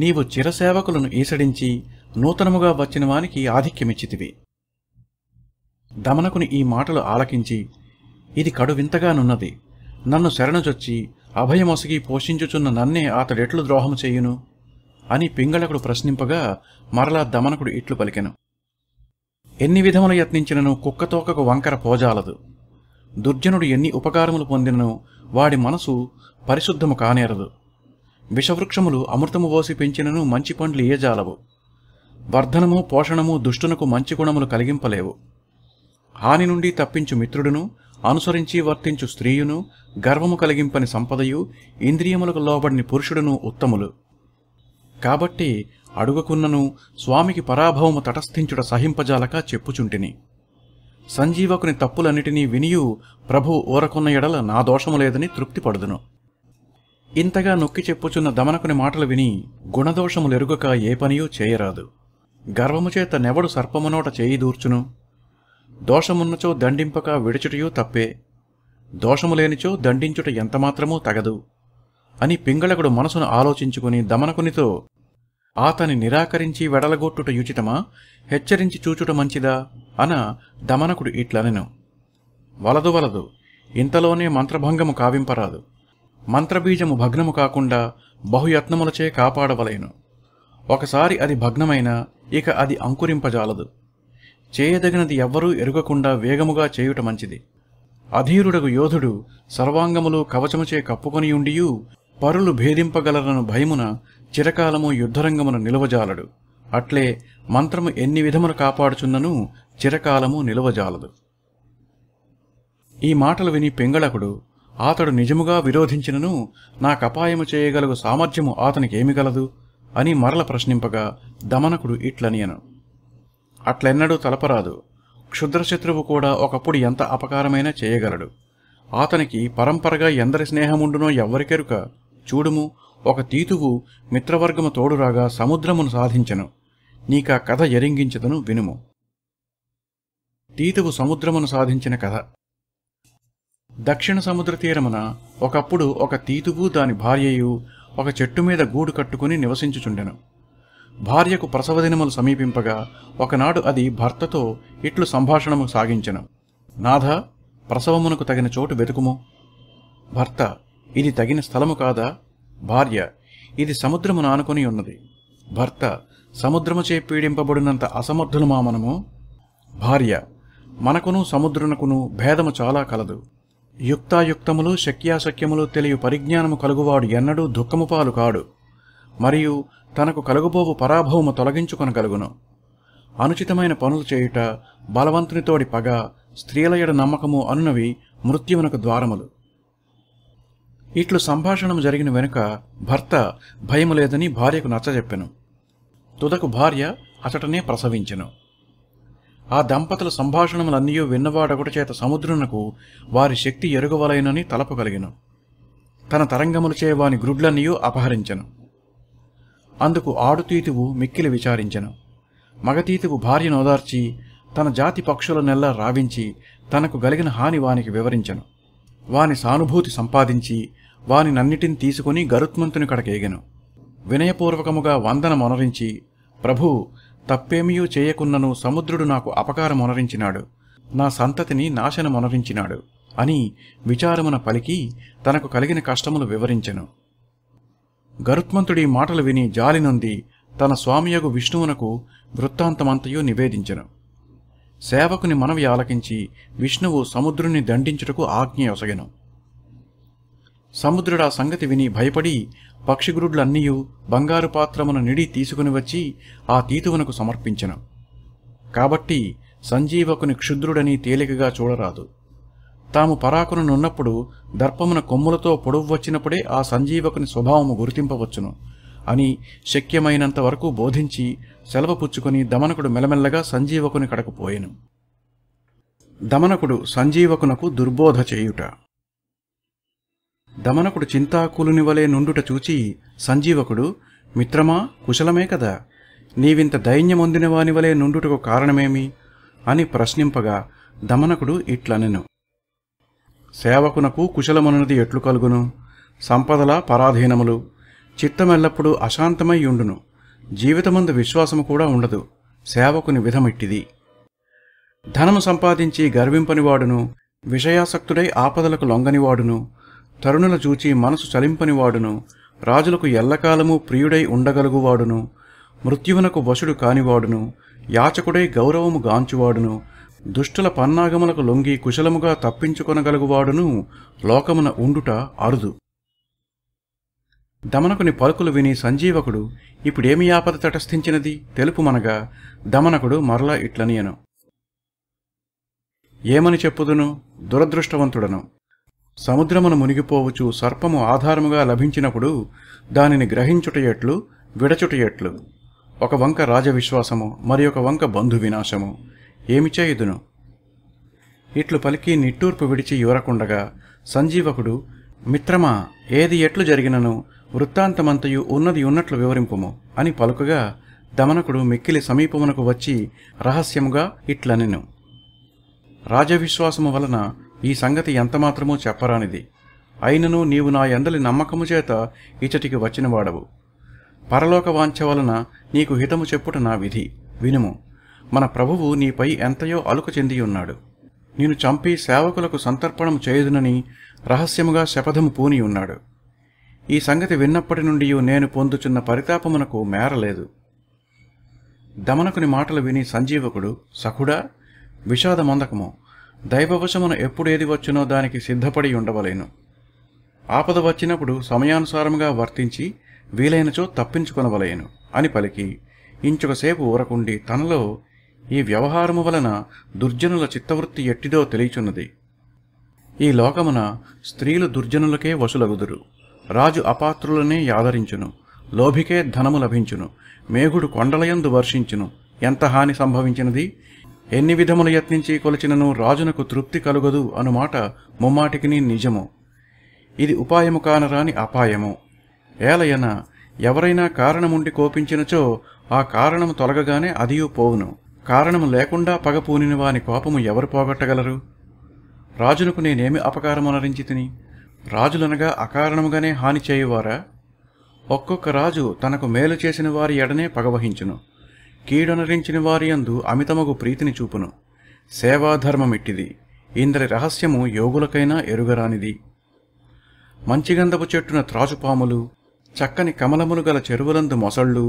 Speaker 1: నీవు చిరసేవకులను ఈసడించి నూతనముగా వచ్చిన వానికి ఆధిక్యమిచ్చితివి దమనకుని ఈ మాటలు ఆలకించి ఇది కడు వింతగానున్నది నన్ను శరణజొచ్చి అభయమొసగి పోషించుచున్న నన్నే అతడెట్లు ద్రోహము చేయును అని పింగళకుడు ప్రశ్నింపగా మరలా దమనకుడు ఇట్లు పలికెను ఎన్ని విధములు యత్నించినను కుక్కతోకకు వంకర పోజాలదు దుర్జనుడు ఎన్ని ఉపకారములు పొందినను వాడి మనసు పరిశుద్ధము కానేరదు విషవృక్షములు అమృతము పోసి పెంచినను మంచి పండ్లు ఏజాలవు వర్ధనము పోషణము దుష్టునకు మంచి గుణములు కలిగింపలేవు హాని నుండి తప్పించు మిత్రుడును అనుసరించి వర్తించు స్త్రీయును గర్వము కలిగింపని సంపదయు ఇంద్రియములకు లోబడిని పురుషుడును ఉత్తములు కాబట్టి అడుగకున్నను స్వామికి పరాభవము తటస్థించుట సహింపజాలక చెప్పుచుంటిని సంజీవకుని తప్పులన్నిటినీ వినియు ప్రభు ఊరకున్న ఎడల నా దోషము లేదని తృప్తిపడుదును ఇంతగా నొక్కి చెప్పుచున్న దమనకుని మాటలు విని గుణదోషములెరుగక ఏ పనియూ చేయరాదు గర్వముచేత నెవడు సర్పమునోట చేయి దూర్చును దోషమున్నచో దండింపక విడుచుటయూ తప్పే దోషములేనిచో దండించుట ఎంతమాత్రమూ తగదు అని పింగళకుడు మనసును ఆలోచించుకుని దమనకునితో ఆతని నిరాకరించి వెడలగొట్టుట యుచితమా హెచ్చరించి చూచుట మంచిదా అన దమనకుడు ఇట్లనెను వలదు వలదు ఇంతలోనే మంత్రభంగము కావింపరాదు మంత్రబీజము భగ్నము కాకుండా బహుయత్నములచే కాపాడవలేను ఒకసారి అది భగ్నమైనా ఇక అది అంకురింపజాలదు చేయదగినది ఎవ్వరూ ఎరుగకుండా వేగముగా చేయుట మంచిది అధీరుడగు యోధుడు సర్వాంగములు కవచముచే కప్పుకొనియుండియు పరులు భేదింపగలరను భయమున చిరకాలము యుద్ధరంగమున నిలువజాలడు అట్లే మంత్రము ఎన్ని విధములు కాపాడుచున్నను చిరకాలము నిలువజాలదు ఈ మాటలు విని పింగళకుడు ఆతడు నిజముగా విరోధించినను నాకపాయము చేయగలుగు సామర్థ్యము అతనికేమి గలదు అని మరల ప్రశ్నింపగా దమనకుడు ఇట్లనియను అట్లెన్నడూ తలపరాదు క్షుద్రశత్రువు కూడా ఒకప్పుడు ఎంత అపకారమైనా చేయగలడు అతనికి పరంపరగా ఎందరి స్నేహముండునో ఎవ్వరికెరుక చూడుము ఒక తీతువు మిత్రవర్గము తోడురాగా సముద్రమును సాధించను నీకా కథ ఎరింగించదను వినుము తీతువు సముద్రమును సాధించిన కథ దక్షిణ సముద్ర తీరమున ఒకప్పుడు ఒక తీతువు దాని భార్యయు ఒక చెట్టు మీద గూడు కట్టుకుని నివసించుచుండెను భార్యకు ప్రసవదినములు సమీపింపగా ఒకనాడు అది భర్తతో ఇట్లు సంభాషణము సాగించెను నాథ ప్రసవమునకు తగిన చోటు వెతుకుము భర్త ఇది తగిన స్థలము కాదా భార్య ఇది సముద్రము నానుకొని ఉన్నది భర్త సముద్రముచే పీడింపబడినంత అసమర్థులమా మనము భార్య మనకును సముద్రునకును భేదము చాలా కలదు యుక్తాయుక్తములు శక్యాశక్యములు తెలియ పరిజ్ఞానము కలుగువాడు ఎన్నడూ దుఃఖము పాలు కాడు మరియు తనకు కలుగుబోవు పరాభవము తొలగించుకొనగలుగును అనుచితమైన పనులు చేయుట బలవంతునితోడి పగ స్త్రీలయడ నమ్మకము అనునవి మృత్యువునకు ద్వారములు ఇట్లు సంభాషణం జరిగిన వెనుక భర్త భయము లేదని భార్యకు నచ్చజెప్పెను తుదకు భార్య అతటనే ప్రసవించెను ఆ దంపతుల సంభాషణములన్నయూ విన్నవాడొకటి చేత సముద్రునకు వారి శక్తి ఎరుగవలైనని తలపగలిగిన తన తరంగములచే వాని గ్రుడ్లన్నయూ అపహరించెను అందుకు ఆడుతీతువు మిక్కిలి విచారించెను మగతీతువు భార్యను ఓదార్చి తన జాతి పక్షుల నెల్లా రావించి తనకు గలిగిన హాని వానికి వివరించెను వాని సానుభూతి సంపాదించి వానినన్నిటిని తీసుకుని గరుత్మంతుని కడకేగెను వినయపూర్వకముగా వందనమొనరించి ప్రభు తప్పేమీయూ చేయకున్నను సముద్రుడు నాకు అపకారమొనరించినాడు నా సంతతిని నాశనమొనరించినాడు అని విచారమున పలికి తనకు కలిగిన కష్టములు వివరించెను గరుత్మంతుడి మాటలు విని జాలినొంది తన స్వామియగు విష్ణువునకు వృత్తాంతమంతయు నివేదించెను సేవకుని మనవి ఆలకించి విష్ణువు సముద్రుని దండించుటకు ఆజ్ఞ సముద్రుడా సంగతి విని భయపడి పక్షిగురుడ్లన్నీయు బంగారు పాత్రమున నిడి తీసుకుని వచ్చి ఆ తీతువునకు సమర్పించను కాబట్టి సంజీవకుని క్షుద్రుడని తేలికగా చూడరాదు తాము పరాకునున్నప్పుడు దర్పమున కొమ్ములతో పొడవు వచ్చినప్పుడే ఆ సంజీవకుని స్వభావము గుర్తింపవచ్చును అని శక్యమైనంత వరకు బోధించి సెలవు పుచ్చుకొని దమనకుడు మెలమెల్లగా సంజీవకుని కడకు దమనకుడు సంజీవకునకు దుర్బోధ చేయుట దమనకుడు చింతాకులుని వలె నుండుట చూచి సంజీవకుడు మిత్రమా కుశలమే కదా నీవింత దైన్యమొందిన వాని వలె నుండుటకు కారణమేమి అని ప్రశ్నింపగా దమనకుడు ఇట్లనెను సేవకునకు కుశలమనున్నది ఎట్లు కలుగును సంపదల పరాధీనములు చిత్తమెల్లప్పుడు అశాంతమై ఉండును జీవితమందు విశ్వాసము కూడా ఉండదు సేవకుని విధమిట్టిది ధనము సంపాదించి గర్వింపనివాడును విషయాసక్తుడై ఆపదలకు లొంగనివాడును తరుణుల చూచి మనసు చలింపనివాడును రాజులకు ఎల్లకాలము ప్రియుడై ఉండగలుగువాడును మృత్యువునకు వశుడు కానివాడును యాచకుడై గౌరవము గాంచువాడును దుష్టుల పన్నాగములకు లొంగి కుశలముగా తప్పించుకొనగలుగువాడును లోకమున ఉండుట అరుదు దమనకుని పలుకులు విని సంజీవకుడు ఇప్పుడేమి ఆపద తటస్థించినది తెలుపుమనగా దమనకుడు మరలా ఇట్లనియను ఏమని చెప్పుదును దురదృష్టవంతుడను సముద్రమును మునిగిపోవచ్చు సర్పము ఆధారముగా లభించినప్పుడు దానిని గ్రహించుటయట్లు విడచుటయట్లు ఒక వంక రాజవిశ్వాసము మరి ఒక వంక బంధు వినాశము ఏమి చేయుదును ఇట్లు పలికి నిట్టూర్పు విడిచి ఇవ్వరకుండగా సంజీవకుడు మిత్రమా ఏది ఎట్లు జరిగినను వృత్తాంతమంతయు ఉన్నది ఉన్నట్లు వివరింపుము అని పలుకగా దమనకుడు మిక్కిలి సమీపమునకు వచ్చి రహస్యముగా ఇట్లనెను రాజవిశ్వాసము వలన ఈ సంగతి ఎంతమాత్రమూ చెప్పరానిది అయినను నీవు నా ఎందలి నమ్మకము చేత ఇచటికి వచ్చినవాడవు పరలోక వాంఛ వలన నీకు హితము చెప్పుట నా విధి వినుము మన ప్రభువు నీపై ఎంతయో అలుకు చెందియున్నాడు నేను చంపి సేవకులకు సంతర్పణం చేయదునని రహస్యముగా శపథము పూని ఉన్నాడు ఈ సంగతి విన్నప్పటి నుండి నేను పొందుచున్న పరితాపమునకు మేరలేదు దమనకుని మాటలు విని సంజీవకుడు సఖుడా విషాదమందకము దైవవశమును ఎప్పుడు ఏది వచ్చినో దానికి సిద్ధపడి ఉండవలేను ఆపద వచ్చినప్పుడు సమయానుసారంగా వర్తించి వీలైనచో తప్పించుకొనవలేను అని పలికి ఇంచుకసేపు ఊరకుండి తనలో ఈ వ్యవహారము వలన దుర్జనుల చిత్తవృత్తి ఎట్టిదో తెలియచున్నది ఈ లోకమున స్త్రీలు దుర్జనులకే వసులగుదురు రాజు అపాత్రులనే యాదరించును లోభికే ధనము లభించును మేఘుడు కొండలయందు వర్షించును ఎంత హాని సంభవించినది ఎన్ని విధములు యత్నించి కొలిచినను రాజునకు తృప్తి కలుగదు అనుమాట ముమ్మాటికి నిజము ఇది ఉపాయము కానరాని అపాయము ఏలయన ఎవరైనా కారణముండి కోపించినచో ఆ కారణము తొలగగానే అదియూ పోవును కారణము లేకుండా పగపూనిన వాని కోపము ఎవరు పోగొట్టగలరు రాజునకు నేనేమి అపకారమునరించి తిని రాజులనగా అకారణముగానే హాని చేయువారా ఒక్కొక్క రాజు తనకు మేలు చేసిన వారి ఎడనే పగవహించును కీడొనరించిన వారియందు అమితమగు ప్రీతిని చూపును సేవాధర్మమిట్టిది ఇందరి రహస్యము యోగులకైనా ఎరుగరానిది మంచిగంధపు చెట్టున త్రాచుపాములు చక్కని కమలములు గల చెరువులందు మొసళ్ళు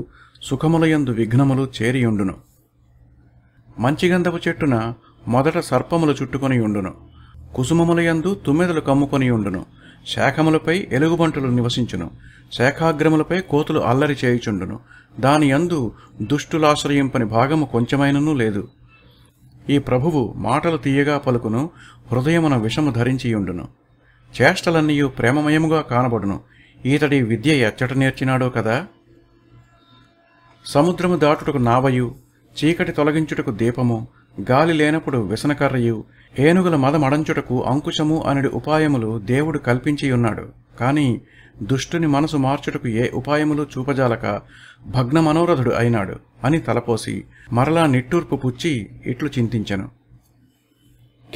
Speaker 1: సుఖములయందు విఘ్నములు చేరియుండును మంచిగంధపు చెట్టున మొదట సర్పములు చుట్టుకొనియుండును కుసుమములయందు తుమ్మెదలు కమ్ముకొనియుండును శాఖములపై ఎలుగుబంటులు నివసించును శాఖాగ్రములపై కోతులు అల్లరి చేయుచుండును దాని యందు దుష్టులాశ్రయింపని భాగము కొంచెమైనను లేదు ఈ ప్రభువు మాటలు తీయగా పలుకును హృదయమున విషము ధరించియుండును చేష్టలన్నీయు ప్రేమమయముగా కానబడును ఈతడి విద్య ఎచ్చట నేర్చినాడో కదా సముద్రము దాటుటకు నావయు చీకటి తొలగించుటకు దీపము గాలి లేనప్పుడు విసనకర్రయు ఏనుగుల మదమడంచుటకు అంకుశము అనే ఉపాయములు దేవుడు కల్పించియున్నాడు కాని దుష్టుని మనసు మార్చుటకు ఏ ఉపాయములు చూపజాలక భగ్న మనోరథుడు అయినాడు అని తలపోసి మరలా నిట్టూర్పు పుచ్చి ఇట్లు చింతించెను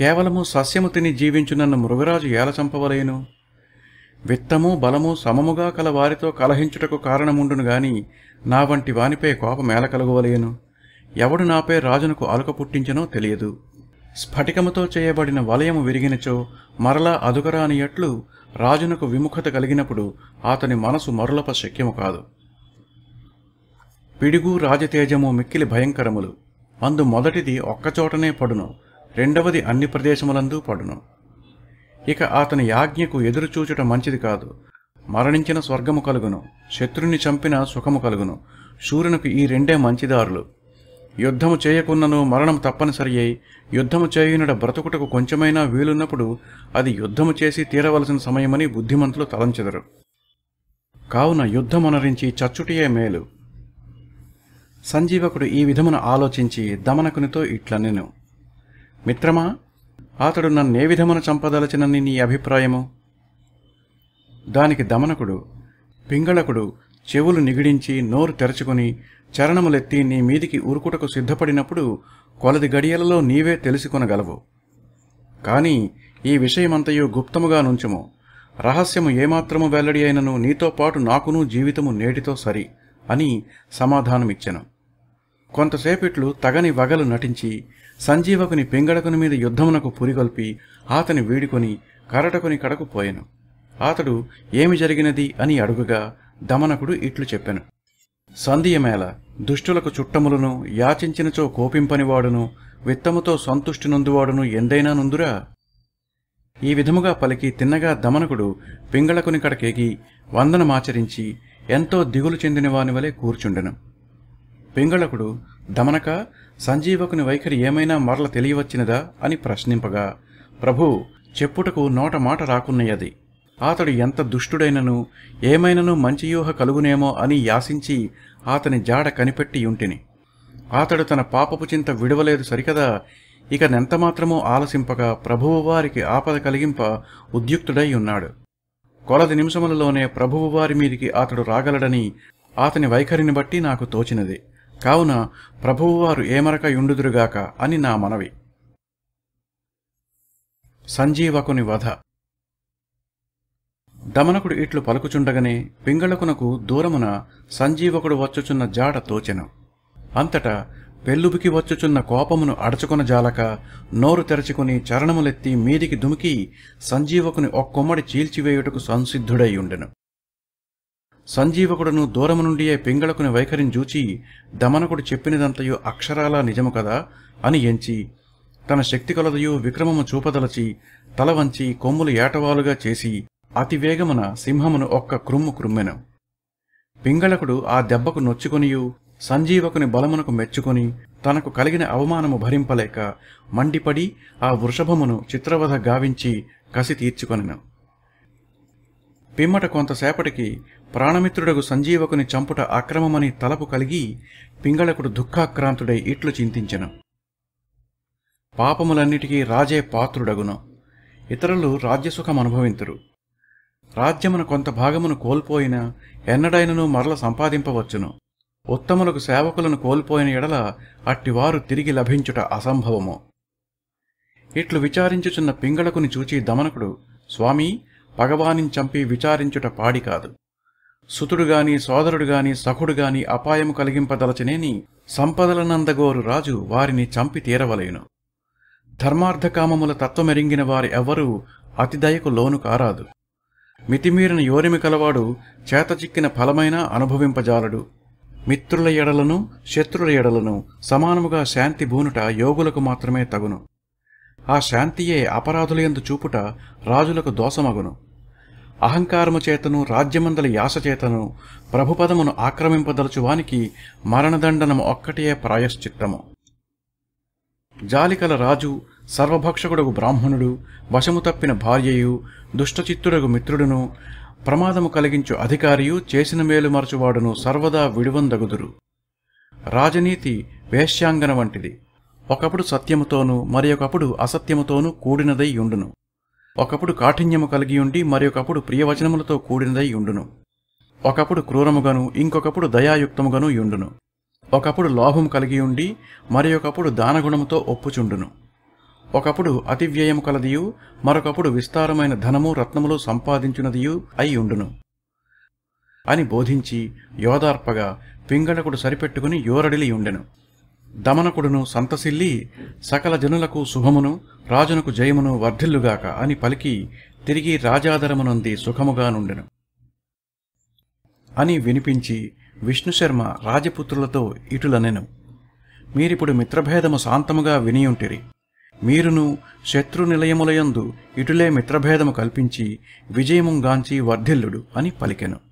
Speaker 1: కేవలము సస్యము తిని జీవించునన్న మృగరాజు ఏల చంపవలేను విత్తము బలము సమముగా కల వారితో కలహించుటకు కారణముండును గాని నా వంటి వానిపై కోపమేల కలగవలేను ఎవడు నాపై రాజునకు అలుక పుట్టించనో తెలియదు స్ఫటికముతో చేయబడిన వలయము విరిగినచో మరలా అదుగరానియట్లు రాజునకు విముఖత కలిగినప్పుడు అతని మనసు మరులప శక్యము కాదు పిడుగు రాజతేజము మిక్కిలి భయంకరములు అందు మొదటిది ఒక్కచోటనే పడును రెండవది అన్ని ప్రదేశములందు పడును ఇక అతని యాజ్ఞకు ఎదురుచూచుట మంచిది కాదు మరణించిన స్వర్గము కలుగును శత్రుని చంపిన సుఖము కలుగును సూర్యునికి ఈ రెండే మంచిదారులు యుద్ధము చేయకున్నను మరణం తప్పనిసరి అయి యుద్ధము చేయునడ బ్రతుకుటకు కొంచెమైనా వీలున్నప్పుడు అది యుద్ధము చేసి తీరవలసిన సమయమని బుద్ధిమంతులు తలంచెదరు కావున యుద్ధమనరించి చచ్చుటియే మేలు సంజీవకుడు ఈ విధమును ఆలోచించి దమనకునితో ఇట్లనెను మిత్రమా అతడు నన్నే విధమున చంపదలచినని నీ అభిప్రాయము దానికి దమనకుడు పింగళకుడు చెవులు నిగిడించి నోరు తెరచుకుని చరణములెత్తి నీ మీదికి ఊరుకుటకు సిద్ధపడినప్పుడు కొలది గడియలలో నీవే తెలుసుకొనగలవు కాని ఈ విషయమంతయు గుప్తముగా నుంచుము రహస్యము ఏమాత్రము వెల్లడి అయినను నీతో పాటు నాకును జీవితము నేటితో సరి అని సమాధానమిచ్చెను కొంతసేపిట్లు తగని వగలు నటించి సంజీవకుని పింగళకుని మీద యుద్ధమునకు పురిగొల్పి ఆతని వీడుకొని కరటకుని కడకు పోయెను అతడు ఏమి జరిగినది అని అడుగుగా దమనకుడు ఇట్లు చెప్పెను సంధియమేళ దుష్టులకు చుట్టములను యాచించినచో కోపింపనివాడును విత్తముతో సంతుష్టి నొందువాడును ఎందైనా నుందురా ఈ విధముగా పలికి తిన్నగా దమనకుడు పింగళకుని కడకేగి వందనమాచరించి ఎంతో దిగులు చెందినవాని వలె కూర్చుండెను పింగళకుడు దమనక సంజీవకుని వైఖరి ఏమైనా మరల తెలియవచ్చినదా అని ప్రశ్నింపగా ప్రభు చెప్పుటకు నోట మాట రాకున్నయ్యది అతడు ఎంత దుష్టుడైనను ఏమైనను మంచి కలుగునేమో అని యాసించి అతని జాడ కనిపెట్టి యుంటిని అతడు తన పాపపు చింత విడవలేదు సరికదా ఇక నెంతమాత్రమూ ఆలసింపగా ప్రభువువారికి ఆపద కలిగింప ఉద్యుక్తుడై ఉన్నాడు కొలది నిమిషములలోనే ప్రభువువారి మీదికి అతడు రాగలడని అతని వైఖరిని బట్టి నాకు తోచినది కావున ప్రభువువారు ఏమరక యుండుదురుగాక అని నా మనవి సంజీవకుని వధ దమనకుడు ఇట్లు పలుకుచుండగనే పింగళకునకు దూరమున సంజీవకుడు వచ్చుచున్న జాడ తోచెను అంతటా పెళ్ళుబికి వచ్చుచున్న కోపమును అడచుకున్న జాలక నోరు తెరచుకుని చరణములెత్తి మీదికి దుమికి సంజీవకుని ఒక్కొమ్మడి చీల్చివేయుటకు సంసిద్ధుడై సంజీవకుడును దూరము నుండియే పింగళకుని వైఖరిని చూచి దమనకుడు చెప్పినదంతయు అక్షరాలా నిజము కదా అని ఎంచి తన శక్తి కొలదయు విక్రమము చూపదలచి తల వంచి కొమ్ములు ఏటవాలుగా చేసి అతివేగమున సింహమును ఒక్క క్రుమ్ము క్రుమ్మెను పింగళకుడు ఆ దెబ్బకు నొచ్చుకొనియు సంజీవకుని బలమునకు మెచ్చుకొని తనకు కలిగిన అవమానము భరింపలేక మండిపడి ఆ వృషభమును చిత్రవధ గావించి కసి తీర్చుకొనెను పిమ్మట కొంతసేపటికి ప్రాణమిత్రుడకు సంజీవకుని చంపుట అక్రమమని తలపు కలిగి పింగళకుడు దుఃఖాక్రాంతుడై ఇట్లు చింతించెను పాపములన్నిటికీ రాజే పాత్రుడగును ఇతరులు రాజ్యసుఖమనుభవింతురు అనుభవింతురు రాజ్యమున కొంత భాగమును కోల్పోయినా ఎన్నడైనను మరల సంపాదింపవచ్చును ఉత్తములకు సేవకులను కోల్పోయిన ఎడల అట్టివారు తిరిగి లభించుట అసంభవము ఇట్లు విచారించుచున్న పింగళకుని చూచి దమనకుడు స్వామి భగవానిని చంపి విచారించుట పాడి కాదు సుతుడుగాని సోదరుడుగాని సఖుడుగాని అపాయము కలిగింపదలచనేని సంపదలనందగోరు రాజు వారిని చంపి తీరవలేను ధర్మార్థకామముల తత్వమెరింగిన వారి ఎవ్వరూ అతిదయకు లోను కారాదు మితిమీరిన యోనిమి కలవాడు చేతచిక్కిన ఫలమైన అనుభవింపజాలడు మిత్రుల ఎడలను శత్రుల ఎడలను సమానముగా శాంతి భూనుట యోగులకు మాత్రమే తగును ఆ శాంతియే అపరాధులయందు చూపుట రాజులకు దోషమగును అహంకారము చేతను రాజ్యమందలి యాసచేతను ప్రభుపదమును ఆక్రమింపదలుచువానికి మరణదండనము ఒక్కటియే ప్రాయశ్చిత్తము జాలికల రాజు సర్వభక్షకుడగు బ్రాహ్మణుడు వశము తప్పిన భార్యయు దుష్టచిత్తుడగు మిత్రుడును ప్రమాదము కలిగించు అధికారియు చేసిన మేలు మరచువాడును సర్వదా విడువందగుదురు రాజనీతి వేశ్యాంగన వంటిది ఒకప్పుడు సత్యముతోనూ మరి ఒకప్పుడు అసత్యముతోనూ కూడినదై ఉండును ఒకప్పుడు కాఠిన్యము కలిగియుండి మరి ఒకప్పుడు ప్రియవచనములతో కూడినదై ఉండును ఒకప్పుడు క్రూరముగాను ఇంకొకప్పుడు దయాయుక్తముగాను యుండును ఒకప్పుడు లోభం కలిగి ఉండి మరి ఒకప్పుడు దానగుణంతో ఒప్పుచుండును ఒకప్పుడు అతివ్యయం కలదియు మరొకప్పుడు విస్తారమైన ధనము రత్నములు సంపాదించునదియు అయి ఉండును అని బోధించి యోధార్పగా పింగళకుడు సరిపెట్టుకుని యోరడిలి ఉండెను దమనకుడును సంతసిల్లి సకల జనులకు శుభమును రాజునకు జయమును వర్ధిల్లుగాక అని పలికి తిరిగి రాజాదరమునంది సుఖముగానుండెను అని వినిపించి విష్ణు శర్మ రాజపుత్రులతో ఇటులనెను మీరిప్పుడు మిత్రభేదము శాంతముగా వినియుంటిరి మీరును శత్రు ఇటులే మిత్రభేదము కల్పించి విజయముంగాంచి వర్ధిల్లుడు అని పలికెను